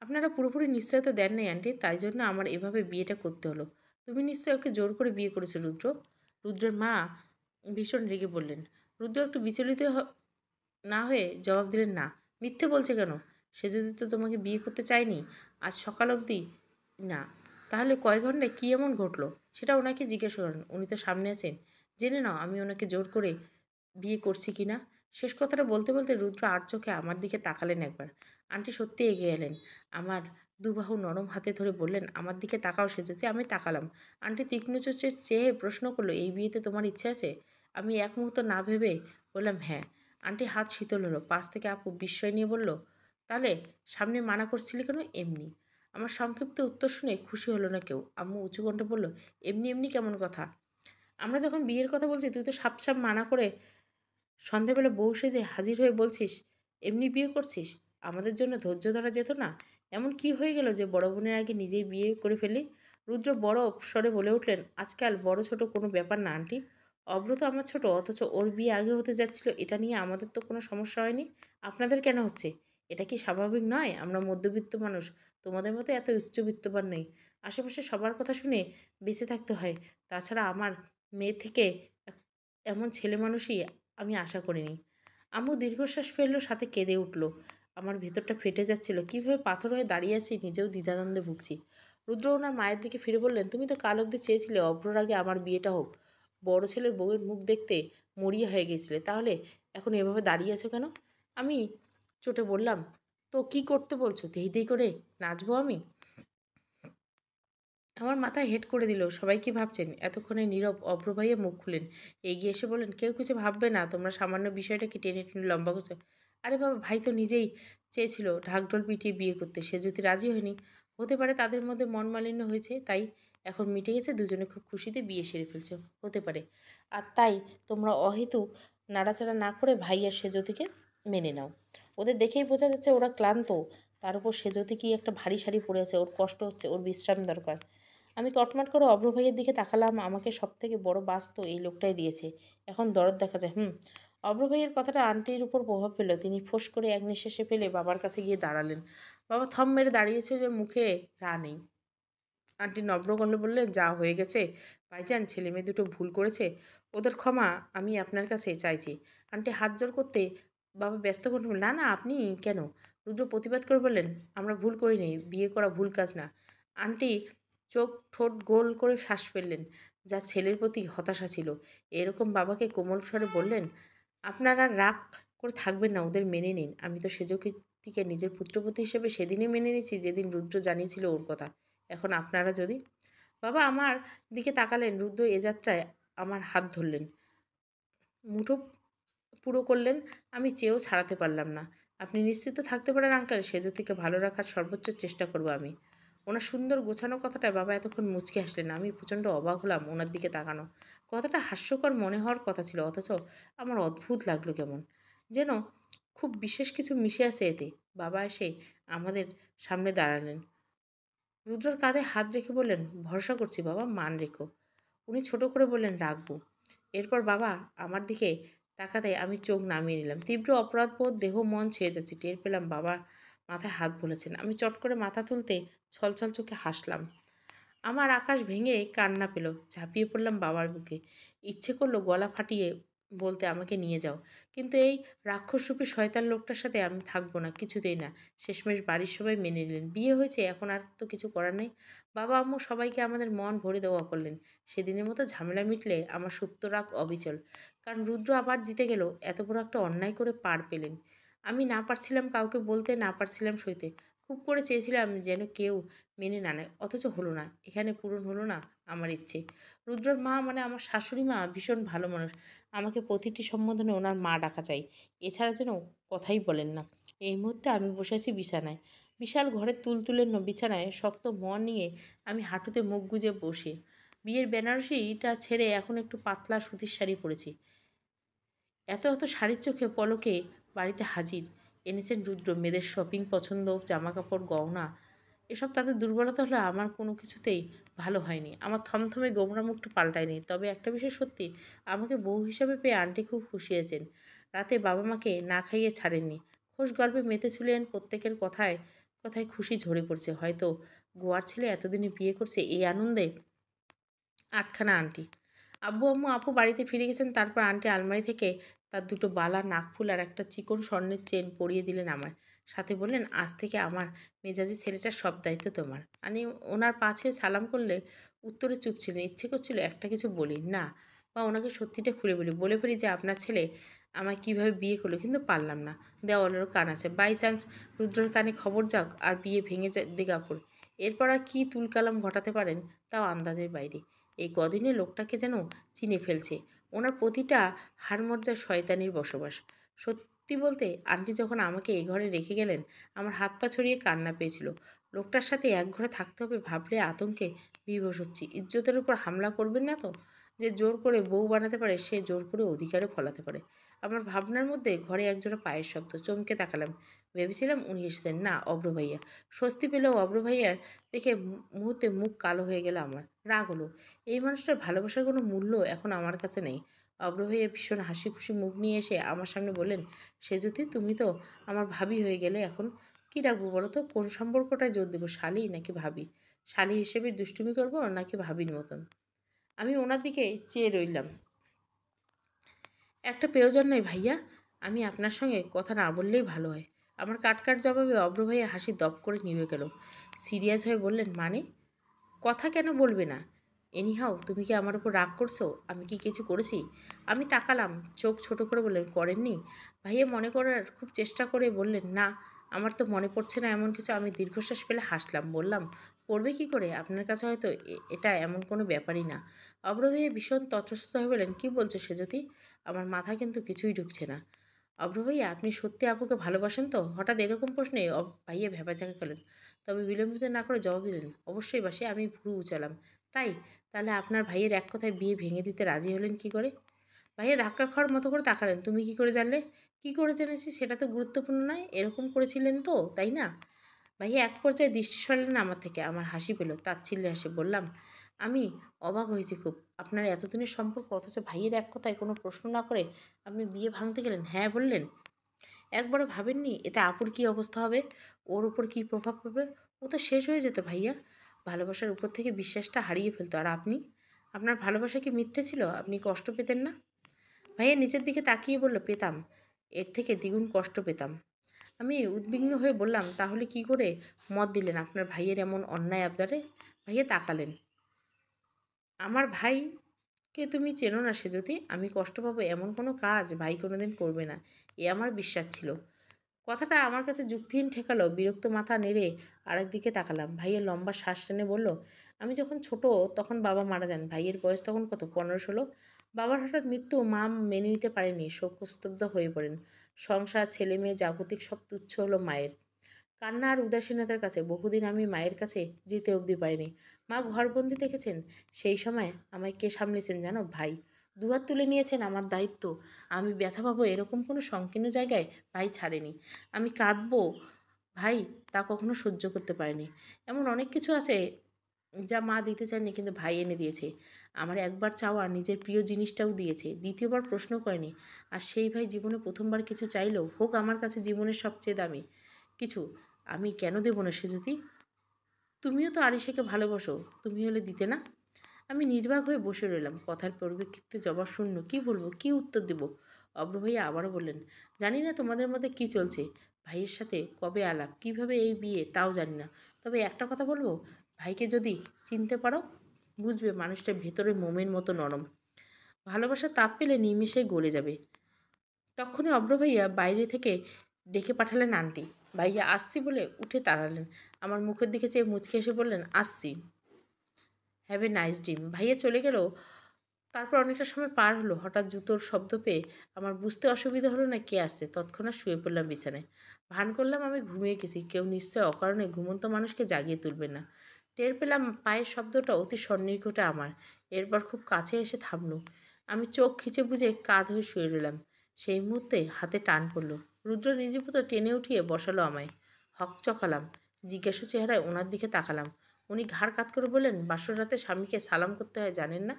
আপনারা পুরোপুরি নিশ্চয়তা দেন নাই আন্টি তাই জন্য আমার এভাবে বিয়েটা করতে হলো তুমি নিশ্চয়ই ওকে জোর করে বিয়ে করেছো রুদ্র রুদ্রের মা ভীষণ রেগে বললেন রুদ্র একটু বিচলিত না হয়ে জবাব দিলেন না মিথ্যে বলছে কেন সে যদি তো তোমাকে বিয়ে করতে চায়নি আজ সকাল অবধি না তাহলে কয় ঘন্টায় কী এমন ঘটলো সেটা ওনাকে জিজ্ঞেস করেন উনি তো সামনে আছেন জেনে নাও আমি ওনাকে জোর করে বিয়ে করছি কি না শেষ কথাটা বলতে বলতে রুদ্র আর চোখে আমার দিকে তাকালেন একবার আন্টি সত্যি এগিয়ে এলেন আমার দুবাহু নরম হাতে ধরে বললেন আমার দিকে তাকাও সেজেছে আমি তাকালাম আন্টি তীক্ষ্ণ চোচের চেয়ে প্রশ্ন করলো এই বিয়েতে তোমার ইচ্ছে আছে আমি এক মুহূর্ত না ভেবে বললাম হ্যাঁ আন্টি হাত শীতল হলো পাশ থেকে আপু বিস্ময় নিয়ে বলল তাহলে সামনে মানা করছিলি কেন এমনি আমার সংক্ষিপ্ত উত্তর শুনে খুশি হলো না কেউ আম্মু উঁচু কণ্ঠে বলল এমনি এমনি কেমন কথা আমরা যখন বিয়ের কথা বলছি তুই তো সাপসাপ মানা করে সন্ধেবেলা বউ সেজে হাজির হয়ে বলছিস এমনি বিয়ে করছিস আমাদের জন্য ধৈর্য ধরা যেত না এমন কি হয়ে গেল যে বড় বোনের আগে নিজেই বিয়ে করে ফেলি রুদ্র বড় অপসরে বলে উঠলেন আজকাল বড় ছোট কোনো ব্যাপার না আন্টি অব্রত আমার ছোট অথচ ওর বিয়ে আগে হতে যাচ্ছিল এটা নিয়ে আমাদের তো কোনো সমস্যা হয়নি আপনাদের কেন হচ্ছে এটা কি স্বাভাবিক নয় আমরা মধ্যবিত্ত মানুষ তোমাদের মতো এত উচ্চবিত্তবান নেই আশেপাশে সবার কথা শুনে বেঁচে থাকতে হয় তাছাড়া আমার মেয়ে থেকে এমন ছেলে মানুষই আমি আশা করিনি আম্মু দীর্ঘশ্বাস ফেললো সাথে কেঁদে উঠল আমার ভেতরটা ফেটে যাচ্ছিল কীভাবে পাথর হয়ে দাঁড়িয়ে আছি নিজেও দ্বিধানন্দে ভুগছি রুদ্র ওনার মায়ের দিকে ফিরে বললেন তুমি তো কাল অব্দি চেয়েছিলে অভ্রর আগে আমার বিয়েটা হোক বড় ছেলের বউয়ের মুখ দেখতে মরিয়া হয়ে গেছিলে তাহলে এখন এভাবে দাঁড়িয়ে আছো কেন আমি চোটে বললাম তো কি করতে বলছো দেই দেই করে নাচবো আমি আমার মাথা হেড করে দিল সবাই কি ভাবছেন এতক্ষণে নীরব অপ্রভাইয়ে মুখ খুলেন এগিয়ে এসে বলেন কেউ কিছু ভাববে না তোমরা সামান্য বিষয়টাকে টেনে টেনে লম্বা করছো আরে বাবা ভাই তো নিজেই চেয়েছিল ঢাকঢোল পিটিয়ে বিয়ে করতে সে যদি রাজি হয়নি হতে পারে তাদের মধ্যে মন মালিন্য হয়েছে তাই এখন মিটে গেছে দুজনে খুব খুশিতে বিয়ে সেরে ফেলছে হতে পারে আর তাই তোমরা অহেতু নাড়াচাড়া না করে ভাই আর সেজতিকে মেনে নাও ওদের দেখেই বোঝা যাচ্ছে ওরা ক্লান্ত তার উপর সেজতি কি একটা ভারী শাড়ি পরে আছে ওর কষ্ট হচ্ছে ওর বিশ্রাম দরকার আমি কটমাট করে অভ্রভাইয়ের দিকে তাকালাম আমাকে সবথেকে বড় বাস তো এই লোকটাই দিয়েছে এখন দরদ দেখা যায় হুম অভ্রভাইয়ের কথাটা আন্টির উপর প্রভাব ফেলল তিনি ফোঁস করে এক নিঃশ্বাসে ফেলে বাবার কাছে গিয়ে দাঁড়ালেন বাবা থম মেরে দাঁড়িয়েছে যে মুখে রা নেই আন্টি নব্র বললেন যা হয়ে গেছে ভাইজান ছেলে মেয়ে দুটো ভুল করেছে ওদের ক্ষমা আমি আপনার কাছে চাইছি আন্টি হাত জোর করতে বাবা ব্যস্ত কণ্ঠে না না আপনি কেন রুদ্র প্রতিবাদ করে বললেন আমরা ভুল করিনি বিয়ে করা ভুল কাজ না আন্টি চোখ ঠোঁট গোল করে শ্বাস ফেললেন যা ছেলের প্রতি হতাশা ছিল এরকম বাবাকে কোমল স্বরে বললেন আপনারা রাগ করে থাকবেন না ওদের মেনে নিন আমি তো সেজকিতিকে নিজের পুত্রপতি হিসেবে সেদিনই মেনে নিয়েছি যেদিন রুদ্র জানিয়েছিল ওর কথা এখন আপনারা যদি বাবা আমার দিকে তাকালেন রুদ্র এ যাত্রায় আমার হাত ধরলেন মুঠো পুরো করলেন আমি চেয়েও ছাড়াতে পারলাম না আপনি নিশ্চিত থাকতে পারেন আঙ্কাল থেকে ভালো রাখার সর্বোচ্চ চেষ্টা করব আমি ওনার সুন্দর গোছানো কথাটা বাবা এতক্ষণ মুচকে আসলেন আমি প্রচণ্ড অবাক হলাম ওনার দিকে তাকানো কথাটা হাস্যকর মনে হওয়ার কথা ছিল অথচ আমার অদ্ভুত লাগলো কেমন যেন খুব বিশেষ কিছু মিশে আছে এতে বাবা এসে আমাদের সামনে দাঁড়ালেন রুদ্রর কাঁধে হাত রেখে বললেন ভরসা করছি বাবা মান রেখো উনি ছোট করে বললেন রাখবো এরপর বাবা আমার দিকে তাকাতে আমি চোখ নামিয়ে নিলাম তীব্র অপরাধবোধ দেহ মন ছেয়ে যাচ্ছে টের পেলাম বাবা মাথায় হাত বলেছেন আমি চট করে মাথা তুলতে ছলছল চোখে হাসলাম আমার আকাশ ভেঙে কান্না পেল ঝাঁপিয়ে পড়লাম বাবার বুকে ইচ্ছে করলো গলা ফাটিয়ে বলতে আমাকে নিয়ে যাও কিন্তু এই রাক্ষসরূপী শয়তান লোকটার সাথে আমি থাকবো না কিছুতেই না শেষমেশ বাড়ির সবাই মেনে নিলেন বিয়ে হয়েছে এখন আর তো কিছু করার নেই বাবা আম্মু সবাইকে আমাদের মন ভরে দেওয়া করলেন সেদিনের মতো ঝামেলা মিটলে আমার সুপ্ত রাগ অবিচল কারণ রুদ্র আবার জিতে গেল এত বড় একটা অন্যায় করে পার পেলেন আমি না পারছিলাম কাউকে বলতে না পারছিলাম সইতে খুব করে চেয়েছিলাম যেন কেউ মেনে না নেয় অথচ হলো না এখানে পূরণ হলো না আমার ইচ্ছে রুদ্রর মা মানে আমার শাশুড়ি মা ভীষণ ভালো মানুষ আমাকে প্রতিটি সম্বোধনে ওনার মা ডাকা চাই এছাড়া যেন কথাই বলেন না এই মুহূর্তে আমি বসে আছি বিছানায় বিশাল ঘরের তুলতুলের বিছানায় শক্ত মন নিয়ে আমি হাঁটুতে মুখ গুজে বসে বিয়ের বেনারসিটা ছেড়ে এখন একটু পাতলা সুতির শাড়ি পরেছি এত এত শাড়ির চোখে পলকে বাড়িতে হাজির এনেছেন রুদ্র মেয়েদের শপিং পছন্দ জামাকাপড় গহনা এসব তাদের দুর্বলতা হলে আমার কোনো কিছুতেই ভালো হয়নি আমার থমথমে গোমরা মুখটা পাল্টায়নি তবে একটা বিষয় সত্যি আমাকে বউ হিসাবে পেয়ে আন্টি খুব খুশি হয়েছেন রাতে বাবা মাকে না খাইয়ে ছাড়েননি খোশ গল্পে ছিলেন প্রত্যেকের কথায় কথায় খুশি ঝরে পড়ছে হয়তো গোয়ার ছেলে এতদিনে বিয়ে করছে এই আনন্দে আটখানা আন্টি আব্বু আম্মু আপু বাড়িতে ফিরে গেছেন তারপর আন্টি আলমারি থেকে তার দুটো বালা নাকফুল আর একটা চিকন স্বর্ণের চেন পরিয়ে দিলেন আমার সাথে বললেন আজ থেকে আমার মেজাজি ছেলেটার সব দায়িত্ব তোমার আমি ওনার পাঁচে সালাম করলে উত্তরে চুপ ছিলেন ইচ্ছে করছিল একটা কিছু বলি না বা ওনাকে সত্যিটা খুলে বলি বলে ফেলি যে আপনার ছেলে আমায় কিভাবে বিয়ে করলো কিন্তু পারলাম না দেওয়ালেরও কান আছে বাই চান্স রুদ্রর কানে খবর যাক আর বিয়ে ভেঙে যায় দিগাপুর এরপর আর কী তুলকালাম ঘটাতে পারেন তাও আন্দাজের বাইরে এই কদিনে লোকটাকে যেন চিনে ফেলছে ওনার প্রতিটা হারমর্জা শয়তানির বসবাস সত্যি বলতে আন্টি যখন আমাকে এই ঘরে রেখে গেলেন আমার হাত পা ছড়িয়ে কান্না পেয়েছিল লোকটার সাথে এক ঘরে থাকতে হবে ভাবলে আতঙ্কে বিভস হচ্ছি ইজ্জতের উপর হামলা করবেন না তো যে জোর করে বউ বানাতে পারে সে জোর করে অধিকারে ফলাতে পারে আমার ভাবনার মধ্যে ঘরে একজোড়া পায়ের শব্দ চমকে তাকালাম ভেবেছিলাম উনি এসেছেন না অব্র ভাইয়া স্বস্তি পেলেও অব্র ভাইয়ার দেখে মুহূর্তে মুখ কালো হয়ে গেল আমার রাগ হলো এই মানুষটার ভালোবাসার কোনো মূল্য এখন আমার কাছে নেই অব্র ভাইয়া ভীষণ হাসি খুশি মুখ নিয়ে এসে আমার সামনে বললেন যদি তুমি তো আমার ভাবি হয়ে গেলে এখন কী ডাকবো বলো তো কোন সম্পর্কটায় জোর দেবো শালি নাকি ভাবি শালি হিসেবে দুষ্টুমি করবো নাকি ভাবির মতন আমি ওনার দিকে চেয়ে রইলাম একটা প্রয়োজন নয় ভাইয়া আমি আপনার সঙ্গে কথা না বললেই ভালো হয় আমার কাটকাট জবাবে অব্রভাইয়ের হাসি দপ করে নিভে গেল সিরিয়াস হয়ে বললেন মানে কথা কেন বলবে না এনিহাও তুমি কি আমার উপর রাগ করছো আমি কি কিছু করেছি আমি তাকালাম চোখ ছোট করে বললেন করেননি ভাইয়া মনে করার খুব চেষ্টা করে বললেন না আমার তো মনে পড়ছে না এমন কিছু আমি দীর্ঘশ্বাস পেলে হাসলাম বললাম পড়বে কি করে আপনার কাছে হয়তো এটা এমন কোনো ব্যাপারই না অব্রভাইয়া ভীষণ তটস্থ হয়ে বললেন কী বলছো সেজতি আমার মাথা কিন্তু কিছুই ঢুকছে না অভ্র ভাইয়া আপনি সত্যি আপুকে ভালোবাসেন তো হঠাৎ এরকম প্রশ্নে ভাইয়া ভেবাচাকা খেলেন তবে বিলম্বিত না করে জবাব দিলেন অবশ্যই বাসে আমি ভুরু উচালাম তাই তাহলে আপনার ভাইয়ের এক কথায় বিয়ে ভেঙে দিতে রাজি হলেন কি করে ভাইয়া ধাক্কা খাওয়ার মতো করে তাকালেন তুমি কি করে জানলে কি করে জেনেছি সেটা তো গুরুত্বপূর্ণ নয় এরকম করেছিলেন তো তাই না ভাইয়া এক পর্যায়ে দৃষ্টি সরলেন আমার থেকে আমার হাসি পেল তাচ্ছিল্যে হাসি বললাম আমি অবাক হয়েছি খুব আপনার এতদিনের সম্পর্ক অথচ ভাইয়ের এক কথায় কোনো প্রশ্ন না করে আপনি বিয়ে ভাঙতে গেলেন হ্যাঁ বললেন একবারও ভাবেননি এতে আপুর কী অবস্থা হবে ওর উপর কী প্রভাব পড়বে ও তো শেষ হয়ে যেত ভাইয়া ভালোবাসার উপর থেকে বিশ্বাসটা হারিয়ে ফেলতো আর আপনি আপনার ভালোবাসা কি মিথ্যে ছিল আপনি কষ্ট পেতেন না ভাইয়া নিচের দিকে তাকিয়ে বলল পেতাম এর থেকে দ্বিগুণ কষ্ট পেতাম আমি উদ্বিগ্ন হয়ে বললাম তাহলে কি করে মত দিলেন আপনার ভাইয়ের এমন অন্যায় আবদারে ভাইয়া তাকালেন আমার ভাইকে তুমি চেনো না সে যদি আমি কষ্ট পাবো এমন কোনো কাজ ভাই কোনোদিন করবে না এ আমার বিশ্বাস ছিল কথাটা আমার কাছে যুক্তিহীন ঠেকালো বিরক্ত মাথা নেড়ে আরেক দিকে তাকালাম ভাইয়ের লম্বা শ্বাস টেনে বলল আমি যখন ছোট তখন বাবা মারা যান ভাইয়ের বয়স তখন কত পনেরো ষোলো বাবার হঠাৎ মৃত্যু মা মেনে নিতে পারেনি শোকস্তব্ধ হয়ে পড়েন সংসার ছেলে মেয়ে জাগতিক সব তুচ্ছ হলো মায়ের কান্না আর উদাসীনতার কাছে বহুদিন আমি মায়ের কাছে যেতে অবধি পারিনি মা ঘরবন্দি দেখেছেন সেই সময় আমায় কে সামলেছেন জানো ভাই দুহাত তুলে নিয়েছেন আমার দায়িত্ব আমি ব্যথা পাবো এরকম কোনো সংকীর্ণ জায়গায় ভাই ছাড়েনি আমি কাঁদবো ভাই তা কখনো সহ্য করতে পারেনি এমন অনেক কিছু আছে যা মা দিতে চাননি কিন্তু ভাই এনে দিয়েছে আমার একবার চাওয়া নিজের প্রিয় জিনিসটাও দিয়েছে দ্বিতীয়বার প্রশ্ন করেনি আর সেই ভাই জীবনে প্রথমবার কিছু চাইলেও হোক আমার কাছে জীবনের সবচেয়ে দামি কিছু আমি কেন দেবো না সেজতি তুমিও তো আরিশাকে ভালোবাসো তুমি হলে দিতে না আমি নির্বাক হয়ে বসে রইলাম কথার পরিপ্রেক্ষিতে জবাব শূন্য কি বলবো কি উত্তর দেব অগ্রভাইয়া ভাইয়া আবারও বললেন জানি না তোমাদের মধ্যে কি চলছে ভাইয়ের সাথে কবে আলাপ কিভাবে এই বিয়ে তাও জানি না তবে একটা কথা বলবো ভাইকে যদি চিনতে পারো বুঝবে মানুষটা ভেতরে মোমের মতো নরম ভালোবাসা তাপ পেলে নিমিশে গলে যাবে তখনই অব্র ভাইয়া বাইরে থেকে ডেকে পাঠালেন আন্টি ভাইয়া আসছি বলে উঠে তাড়ালেন আমার মুখের দিকে চেয়ে মুচকে এসে বললেন আসছি হ্যাভ এ নাইস ডিম ভাইয়া চলে গেল তারপর অনেকটা সময় পার হলো হঠাৎ জুতোর শব্দ পেয়ে আমার বুঝতে অসুবিধা হলো না কে আসছে তৎক্ষণাৎ শুয়ে পড়লাম বিছানায় ভান করলাম আমি ঘুমিয়ে গেছি কেউ নিশ্চয় অকারণে ঘুমন্ত মানুষকে জাগিয়ে তুলবে না টের পেলাম পায়ের শব্দটা অতি সন্নির্ঘটা আমার এরপর খুব কাছে এসে থামলো আমি চোখ খিচে বুঝে কাঁধ হয়ে শুয়ে রইলাম সেই মুহূর্তে হাতে টান পড়লো রুদ্র নিজের টেনে উঠিয়ে বসালো আমায় হকচকালাম জিজ্ঞাসু চেহারায় ওনার দিকে তাকালাম উনি ঘাড় কাত করে বললেন বাসর রাতে স্বামীকে সালাম করতে হয় জানেন না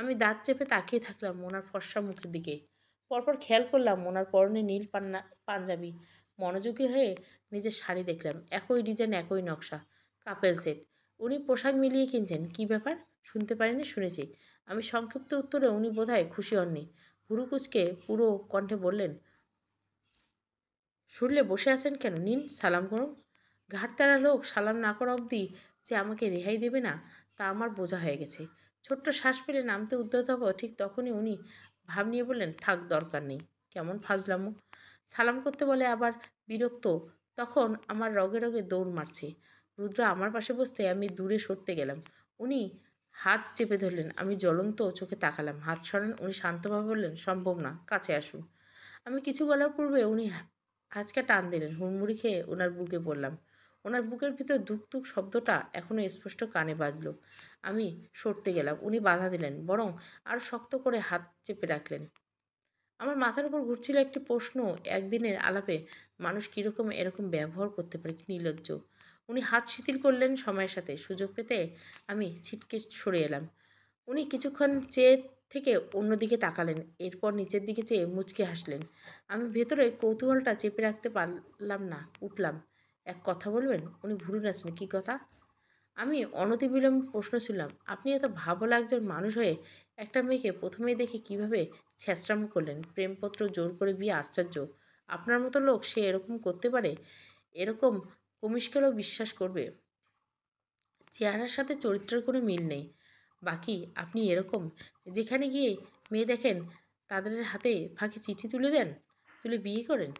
আমি দাঁত চেপে তাকিয়ে থাকলাম ওনার ফর্সা মুখের দিকে পরপর খেয়াল করলাম ওনার পরনে নীল পান্না পাঞ্জাবি মনোযোগী হয়ে নিজের শাড়ি দেখলাম একই ডিজাইন একই নকশা কাপেল সেট উনি পোশাক মিলিয়ে কিনছেন কি ব্যাপার শুনতে পারিনি শুনেছি আমি সংক্ষিপ্ত উত্তরে উনি বোধহয় খুশি হননি হুরুকুচকে পুরো কণ্ঠে বললেন শুনলে বসে আছেন কেন নিন সালাম করুন ঘাটতারা লোক সালাম না করা অবধি যে আমাকে রেহাই দেবে না তা আমার বোঝা হয়ে গেছে ছোট্ট শ্বাস পেলে নামতে উদ্যত হব ঠিক তখনই উনি ভাব নিয়ে বললেন থাক দরকার নেই কেমন ফাজলামো সালাম করতে বলে আবার বিরক্ত তখন আমার রগে রগে দৌড় মারছে রুদ্র আমার পাশে বসতে আমি দূরে সরতে গেলাম উনি হাত চেপে ধরলেন আমি জ্বলন্ত চোখে তাকালাম হাত সরান উনি শান্তভাবে বললেন সম্ভব না কাছে আসুন আমি কিছু বলার পূর্বে উনি আজকে টান দিলেন হুড়মুড়ি খেয়ে ওনার বুকে পড়লাম ওনার বুকের ভিতর ধুকধুক শব্দটা এখনও স্পষ্ট কানে বাজল আমি সরতে গেলাম উনি বাধা দিলেন বরং আরও শক্ত করে হাত চেপে রাখলেন আমার মাথার উপর ঘুরছিল একটি প্রশ্ন একদিনের আলাপে মানুষ কীরকম এরকম ব্যবহার করতে পারে কি নির্লজ্জ উনি হাত শিথিল করলেন সময়ের সাথে সুযোগ পেতে আমি ছিটকে সরে এলাম উনি কিছুক্ষণ চেয়ে থেকে অন্যদিকে তাকালেন এরপর নিচের দিকে চেয়ে মুচকে হাসলেন আমি ভেতরে কৌতূহলটা চেপে রাখতে পারলাম না উঠলাম এক কথা বলবেন উনি ভুলুন নাচেন কী কথা আমি অনতিবিলম্ব প্রশ্ন ছিলাম আপনি এত ভাবলা একজন মানুষ হয়ে একটা মেয়েকে প্রথমেই দেখে কিভাবে ছ্যাঁচড়াম করলেন প্রেমপত্র জোর করে বিয়ে আশ্চর্য আপনার মতো লোক সে এরকম করতে পারে এরকম কমিশকেলও বিশ্বাস করবে চেহারার সাথে চরিত্রের কোনো মিল নেই বাকি আপনি এরকম যেখানে গিয়ে মেয়ে দেখেন তাদের হাতে ফাঁকে চিঠি তুলে দেন তুলে বিয়ে করেন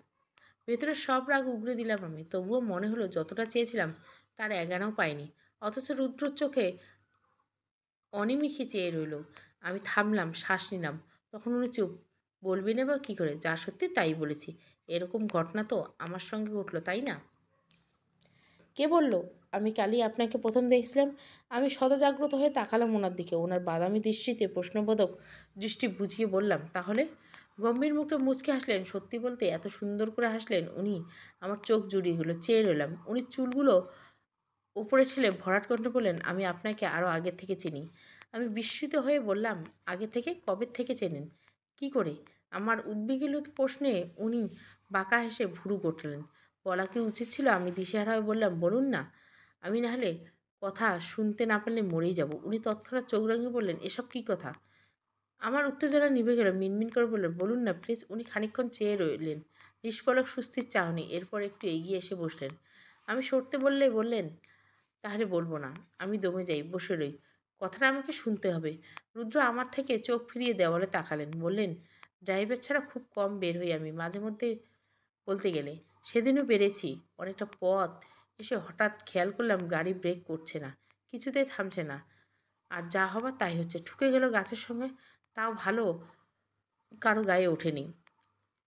ভেতরে সব রাগ উগড়ে দিলাম আমি তবুও মনে হলো যতটা চেয়েছিলাম তার এগানাও পাইনি অথচ রুদ্র চোখে অনিমিখে চেয়ে রইল আমি থামলাম শ্বাস নিলাম তখন উনি চুপ বলবি না বা কী করে যা সত্যি তাই বলেছি এরকম ঘটনা তো আমার সঙ্গে ঘটলো তাই না কে বললো আমি কালই আপনাকে প্রথম দেখছিলাম আমি সদজাগ্রত হয়ে তাকালাম ওনার দিকে ওনার বাদামি দৃষ্টিতে প্রশ্নবোধক দৃষ্টি বুঝিয়ে বললাম তাহলে গম্ভীর মুখটা মুচকে হাসলেন সত্যি বলতে এত সুন্দর করে হাসলেন উনি আমার চোখ জুড়িয়ে গেলো চেয়ে রইলাম উনি চুলগুলো উপরে ঠেলে ভরাট কণ্ঠে বললেন আমি আপনাকে আরও আগে থেকে চিনি আমি বিস্মিত হয়ে বললাম আগে থেকে কবে থেকে চেনেন কি করে আমার উদ্বিগিল প্রশ্নে উনি বাঁকা হেসে ভুরু গটলেন বলা কি উচিত ছিল আমি দিশেহারা হয়ে বললাম বলুন না আমি না হলে কথা শুনতে না পারলে মরেই যাব উনি তৎক্ষণাৎ চোখ রাঙিয়ে বললেন এসব কী কথা আমার উত্তেজনা নিভে গেল মিনমিন করে বললেন বলুন না প্লিজ উনি খানিকক্ষণ চেয়ে রইলেন নিষ্ফলক সুস্থির চাহনি এরপর একটু এগিয়ে এসে বসলেন আমি সরতে বললে বললেন তাহলে বলবো না আমি দমে যাই বসে রই কথাটা আমাকে শুনতে হবে রুদ্র আমার থেকে চোখ ফিরিয়ে দেওয়ালে তাকালেন বললেন ড্রাইভার ছাড়া খুব কম বের হই আমি মাঝে মধ্যে বলতে গেলে সেদিনও বেড়েছি অনেকটা পথ এসে হঠাৎ খেয়াল করলাম গাড়ি ব্রেক করছে না কিছুতেই থামছে না আর যা হবার তাই হচ্ছে ঠুকে গেল গাছের সঙ্গে তাও ভালো কারো গায়ে ওঠেনি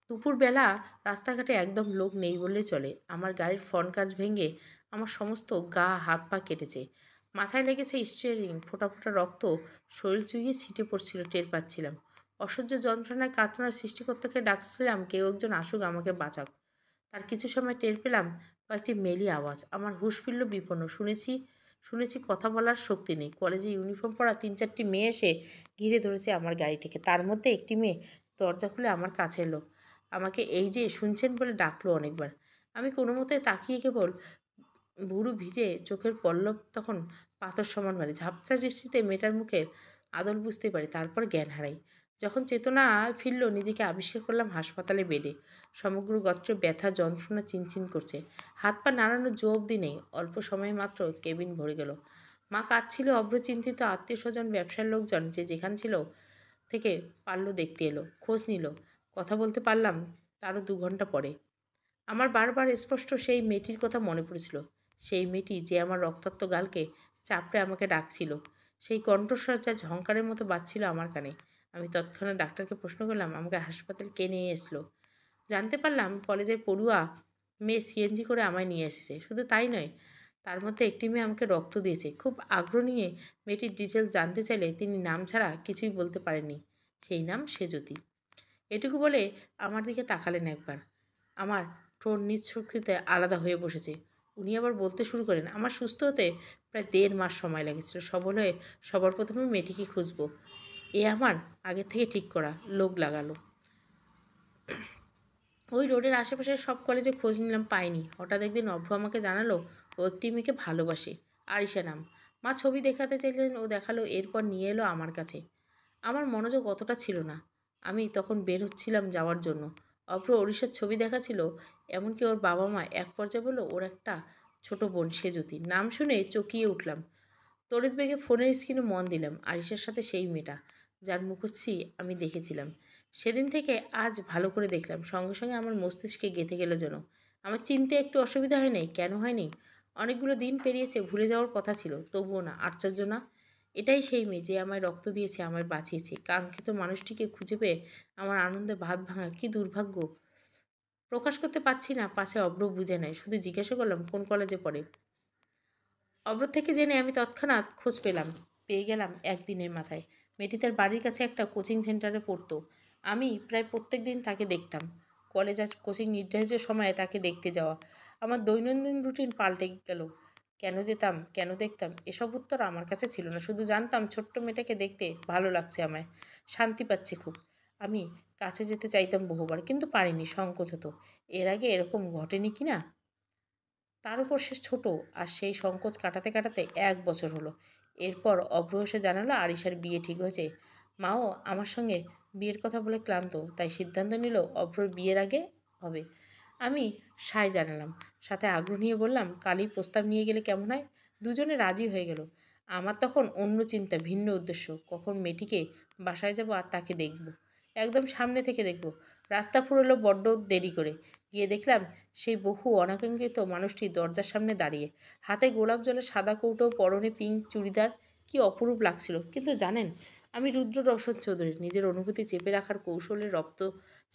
দুপুরবেলা রাস্তাঘাটে একদম লোক নেই বললে চলে আমার গাড়ির ফন কাজ ভেঙে আমার সমস্ত গা হাত পা কেটেছে মাথায় লেগেছে স্টিয়ারিং ফোটা ফোটা রক্ত শরীর চুইয়ে ছিটে পড়ছিল টের পাচ্ছিলাম অসহ্য যন্ত্রণায় কাতনার সৃষ্টিকর্তাকে ডাকছিলাম কেউ একজন আসুক আমাকে বাঁচাক তার কিছু সময় টের পেলাম কয়েকটি মেলি আওয়াজ আমার হুশ ফিরল বিপন্ন শুনেছি শুনেছি কথা বলার শক্তি নেই কলেজে ইউনিফর্ম পরা তিন চারটি মেয়ে এসে ঘিরে ধরেছে আমার গাড়িটিকে তার মধ্যে একটি মেয়ে দরজা খুলে আমার কাছে এলো আমাকে এই যে শুনছেন বলে ডাকলো অনেকবার আমি কোনো মতে তাকিয়ে কেবল ভুরু ভিজে চোখের পল্লব তখন পাথর সমান মারি ঝাপসা দৃষ্টিতে মেয়েটার মুখের আদল বুঝতে পারি তারপর জ্ঞান হারাই যখন চেতনা ফিরল নিজেকে আবিষ্কার করলাম হাসপাতালে বেডে সমগ্র গত্রে ব্যথা যন্ত্রণা চিনচিন করছে হাত পা নাড়ানো জো অবধি নেই অল্প সময় মাত্র কেবিন ভরে গেল মা কাঁদছিল অভ্রচিন্তিত আত্মীয় স্বজন ব্যবসার লোকজন যে যেখান ছিল থেকে পারল দেখতে এলো খোঁজ নিল কথা বলতে পারলাম তারও দু ঘন্টা পরে আমার বারবার স্পষ্ট সেই মেয়েটির কথা মনে পড়েছিল সেই মেয়েটি যে আমার রক্তাক্ত গালকে চাপড়ে আমাকে ডাকছিল সেই কণ্ঠস্বর যা ঝঙ্কারের মতো বাজছিল আমার কানে আমি তৎক্ষণাৎ ডাক্তারকে প্রশ্ন করলাম আমাকে হাসপাতাল কে নিয়ে এসলো জানতে পারলাম কলেজের পড়ুয়া মেয়ে সিএনজি করে আমায় নিয়ে এসেছে শুধু তাই নয় তার মধ্যে একটি মেয়ে আমাকে রক্ত দিয়েছে খুব আগ্রহ নিয়ে মেয়েটির ডিটেলস জানতে চাইলে তিনি নাম ছাড়া কিছুই বলতে পারেনি সেই নাম সেজতি এটুকু বলে আমার দিকে তাকালেন একবার আমার ঠোঁট নিঃশক্তিতে শক্তিতে আলাদা হয়ে বসেছে উনি আবার বলতে শুরু করেন আমার সুস্থ হতে প্রায় দেড় মাস সময় লেগেছিল সবল হয়ে সবার প্রথমে মেয়েটিকে খুঁজবো এ আমার আগে থেকে ঠিক করা লোক লাগালো ওই রোডের আশেপাশের সব কলেজে খোঁজ নিলাম পাইনি হঠাৎ একদিন অভ্র আমাকে জানালো ও একটি মেয়েকে ভালোবাসে আরিশা নাম মা ছবি দেখাতে চাইলেন ও দেখালো এরপর নিয়ে এলো আমার কাছে আমার মনোযোগ অতটা ছিল না আমি তখন বের হচ্ছিলাম যাওয়ার জন্য অভ্র ওড়িশার ছবি দেখাছিল এমনকি ওর বাবা মা এক পর্যায়ে বললো ওর একটা ছোট বোন সেজুতি নাম শুনে চকিয়ে উঠলাম তরিত বেগে ফোনের স্ক্রিনে মন দিলাম আরিশার সাথে সেই মেয়েটা যার মুখোচ্ছি আমি দেখেছিলাম সেদিন থেকে আজ ভালো করে দেখলাম সঙ্গে সঙ্গে আমার মস্তিষ্কে গেঁথে গেল যেন আমার চিনতে একটু অসুবিধা হয়নি কেন হয়নি অনেকগুলো দিন পেরিয়েছে ভুলে যাওয়ার কথা ছিল তবুও না আশ্চর্য না এটাই সেই মেয়ে যে আমায় রক্ত দিয়েছে আমায় বাঁচিয়েছে কাঙ্ক্ষিত মানুষটিকে খুঁজে পেয়ে আমার আনন্দে ভাত ভাঙা কি দুর্ভাগ্য প্রকাশ করতে পারছি না পাশে অব্র বুঝে নেয় শুধু জিজ্ঞাসা করলাম কোন কলেজে পড়ে অব্র থেকে জেনে আমি তৎক্ষণাৎ খোঁজ পেলাম পেয়ে গেলাম একদিনের মাথায় মেয়েটি তার বাড়ির কাছে একটা কোচিং সেন্টারে পড়তো আমি প্রায় প্রত্যেক দিন তাকে দেখতাম কলেজ আজ কোচিং নির্ধারিত সময়ে তাকে দেখতে যাওয়া আমার দৈনন্দিন রুটিন পাল্টে গেল কেন যেতাম কেন দেখতাম এসব উত্তর আমার কাছে ছিল না শুধু জানতাম ছোট্ট মেয়েটাকে দেখতে ভালো লাগছে আমায় শান্তি পাচ্ছি খুব আমি কাছে যেতে চাইতাম বহুবার কিন্তু পারিনি সংকোচ হতো এর আগে এরকম ঘটেনি কি না তার উপর সে ছোটো আর সেই সংকোচ কাটাতে কাটাতে এক বছর হলো এরপর অভ্রহসে জানালো আরিশার বিয়ে ঠিক হয়েছে মাও আমার সঙ্গে বিয়ের কথা বলে ক্লান্ত তাই সিদ্ধান্ত নিল অভ্রর বিয়ের আগে হবে আমি সায় জানালাম সাথে আগ্রহ নিয়ে বললাম কালই প্রস্তাব নিয়ে গেলে কেমন হয় দুজনে রাজি হয়ে গেল আমার তখন অন্য চিন্তা ভিন্ন উদ্দেশ্য কখন মেয়েটিকে বাসায় যাব আর তাকে দেখব একদম সামনে থেকে দেখব রাস্তা ফুরলো বড্ড দেরি করে গিয়ে দেখলাম সেই বহু অনাকাঙ্ক্ষিত মানুষটি দরজার সামনে দাঁড়িয়ে হাতে গোলাপ জলে সাদা কৌটো পরনে পিঙ্ক চুড়িদার কি অপরূপ লাগছিল কিন্তু জানেন আমি রুদ্র রসদ চৌধুরী নিজের অনুভূতি চেপে রাখার কৌশলের রপ্ত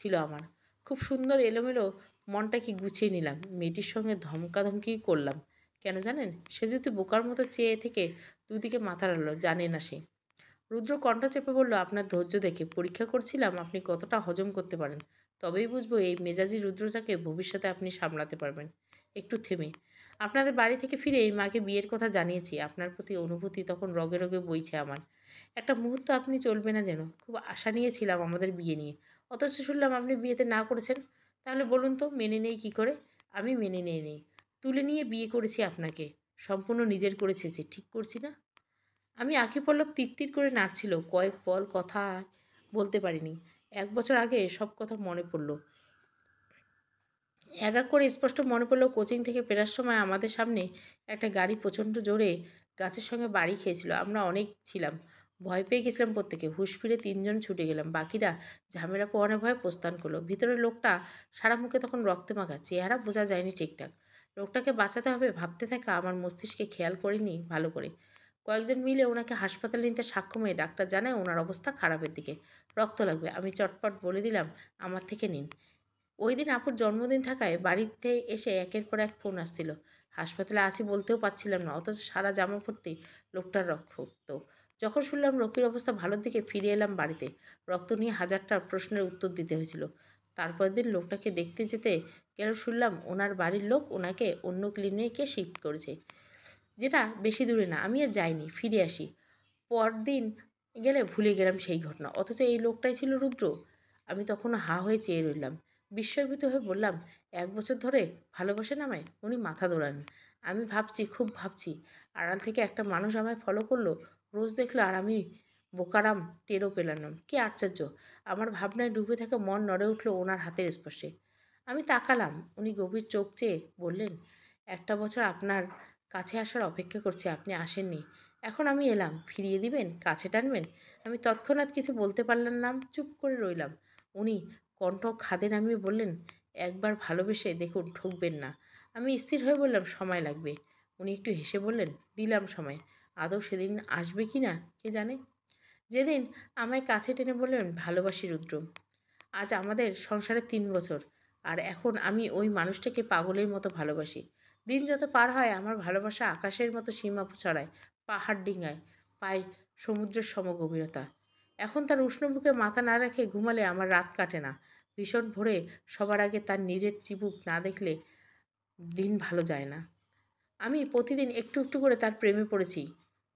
ছিল আমার খুব সুন্দর এলোমেলো মনটা কি গুছিয়ে নিলাম মেয়েটির সঙ্গে ধমকাধমকি করলাম কেন জানেন সে যদি বোকার মতো চেয়ে থেকে দুদিকে মাথা রাখলো জানে না সে রুদ্র কণ্ঠ চেপে বলল আপনার ধৈর্য দেখে পরীক্ষা করছিলাম আপনি কতটা হজম করতে পারেন তবেই বুঝবো এই মেজাজি রুদ্রটাকে ভবিষ্যতে আপনি সামলাতে পারবেন একটু থেমে আপনাদের বাড়ি থেকে ফিরে এই মাকে বিয়ের কথা জানিয়েছি আপনার প্রতি অনুভূতি তখন রগে রগে বইছে আমার একটা মুহূর্ত আপনি চলবে না যেন খুব আশা নিয়েছিলাম আমাদের বিয়ে নিয়ে অথচ শুনলাম আপনি বিয়েতে না করেছেন তাহলে বলুন তো মেনে নেই কি করে আমি মেনে নিয়ে নেই তুলে নিয়ে বিয়ে করেছি আপনাকে সম্পূর্ণ নিজের করেছে ঠিক করছি না আমি আঁখি পল্লব তিত্তির করে নাড়ছিল কয়েক পল কথা বলতে পারিনি এক বছর আগে সব কথা মনে পড়ল এক এক করে স্পষ্ট মনে পড়লো কোচিং থেকে ফেরার সময় আমাদের সামনে একটা গাড়ি প্রচণ্ড জোরে গাছের সঙ্গে বাড়ি খেয়েছিল আমরা অনেক ছিলাম ভয় পেয়ে গেছিলাম প্রত্যেকে হুশ ফিরে তিনজন ছুটে গেলাম বাকিরা ঝামেলা পোহানো ভয়ে প্রস্থান করলো ভিতরের লোকটা সারা মুখে তখন রক্তে মাখা চেহারা বোঝা যায়নি ঠিকঠাক লোকটাকে বাঁচাতে হবে ভাবতে থাকা আমার মস্তিষ্কে খেয়াল করিনি ভালো করে কয়েকজন মিলে ওনাকে হাসপাতালে নিতে সাক্ষ্য মেয়ে ডাক্তার জানায় ওনার অবস্থা খারাপের দিকে রক্ত লাগবে আমি চটপট বলে দিলাম আমার থেকে নিন ওই দিন আপুর জন্মদিন থাকায় বাড়িতে এসে একের পর এক ফোন আসছিল হাসপাতালে আছি বলতেও পারছিলাম না অথচ সারা জামা ভর্তি লোকটার রক্ত যখন শুনলাম রকির অবস্থা ভালোর দিকে ফিরে এলাম বাড়িতে রক্ত নিয়ে হাজারটা প্রশ্নের উত্তর দিতে হয়েছিল তারপরের দিন লোকটাকে দেখতে যেতে গেল শুনলাম ওনার বাড়ির লোক ওনাকে অন্য ক্লিনিকে শিফট করেছে যেটা বেশি দূরে না আমি আর যাইনি ফিরে আসি পরদিন গেলে ভুলে গেলাম সেই ঘটনা অথচ এই লোকটাই ছিল রুদ্র আমি তখন হা হয়ে চেয়ে রইলাম বিস্ময়ভূত হয়ে বললাম এক বছর ধরে ভালোবাসেন আমায় উনি মাথা দৌড়ান আমি ভাবছি খুব ভাবছি আড়াল থেকে একটা মানুষ আমায় ফলো করলো রোজ দেখলো আর আমি বোকারাম টেরও পেলাম কি আশ্চর্য আমার ভাবনায় ডুবে থেকে মন নড়ে উঠল ওনার হাতের স্পর্শে আমি তাকালাম উনি গভীর চোখ চেয়ে বললেন একটা বছর আপনার কাছে আসার অপেক্ষা করছি আপনি আসেননি এখন আমি এলাম ফিরিয়ে দিবেন কাছে টানবেন আমি তৎক্ষণাৎ কিছু বলতে পারলাম না চুপ করে রইলাম উনি কণ্ঠ খাদে নামিয়ে বললেন একবার ভালোবেসে দেখুন ঠকবেন না আমি স্থির হয়ে বললাম সময় লাগবে উনি একটু হেসে বললেন দিলাম সময় আদৌ সেদিন আসবে কি না কে জানে যেদিন আমায় কাছে টেনে বললেন ভালোবাসি রুদ্র আজ আমাদের সংসারে তিন বছর আর এখন আমি ওই মানুষটাকে পাগলের মতো ভালোবাসি দিন যত পার হয় আমার ভালোবাসা আকাশের মতো সীমা ছড়ায় পাহাড় ডিঙায় পায় সমুদ্রের সমগভীরতা এখন তার উষ্ণ মুখে মাথা না রেখে ঘুমালে আমার রাত কাটে না ভীষণ ভোরে সবার আগে তার নিরেট চিবুক না দেখলে দিন ভালো যায় না আমি প্রতিদিন একটু একটু করে তার প্রেমে পড়েছি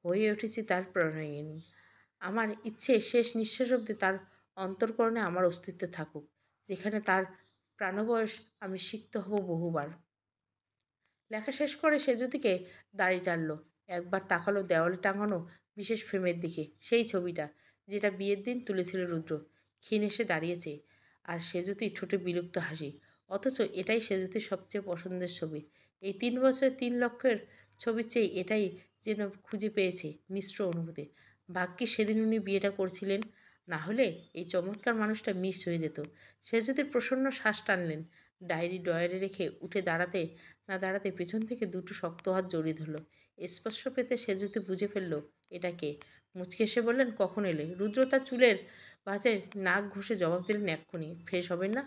হয়ে উঠেছি তার প্রণয়িনী আমার ইচ্ছে শেষ নিঃশ্বাস অব্দি তার অন্তর্করণে আমার অস্তিত্ব থাকুক যেখানে তার প্রাণবয়স আমি শিখতে হব বহুবার লেখা শেষ করে সে যদিকে দাড়ি টানল একবার তাকালো দেওয়ালে টাঙানো বিশেষ ফ্রেমের দিকে সেই ছবিটা যেটা বিয়ের দিন তুলেছিল রুদ্র ক্ষীণ এসে দাঁড়িয়েছে আর সেজুতি ঠোঁটে বিলুপ্ত হাসি অথচ এটাই সেজুতির সবচেয়ে পছন্দের ছবি এই তিন বছরে তিন লক্ষের ছবির চেয়ে এটাই যেন খুঁজে পেয়েছে মিশ্র অনুভূতি ভাগ্যে সেদিন উনি বিয়েটা করছিলেন না হলে এই চমৎকার মানুষটা মিস হয়ে যেত সেজুতির প্রসন্ন শ্বাস টানলেন ডায়েরি ডয়ারে রেখে উঠে দাঁড়াতে না দাঁড়াতে পেছন থেকে দুটো শক্ত হাত জড়িয়ে ধরল স্পর্শ পেতে সে যদি বুঝে ফেলল এটাকে মুচকে এসে বললেন কখন এলে রুদ্র তার চুলের ভাঁজে নাক ঘষে জবাব দিলেন এক্ষুনি ফ্রেশ হবেন না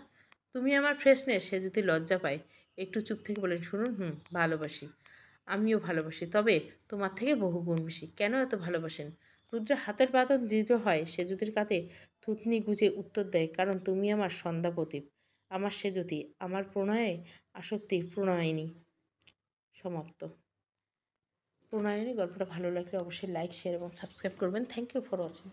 তুমি আমার ফ্রেশনেস সে যদি লজ্জা পায় একটু চুপ থেকে বলেন শুনুন হুম ভালোবাসি আমিও ভালোবাসি তবে তোমার থেকে বহু গুণ বেশি কেন এত ভালোবাসেন রুদ্র হাতের বাদন দৃঢ় হয় সেজুতির কাতে থুতনি গুজে উত্তর দেয় কারণ তুমি আমার সন্ধ্যা প্রদীপ আমার সেজুতি আমার প্রণয়ে আসক্তি প্রণয়নি সমাপ্ত প্রণয়নী গল্পটা ভালো লাগলে অবশ্যই লাইক শেয়ার এবং সাবস্ক্রাইব করবেন থ্যাংক ইউ ফর ওয়াচিং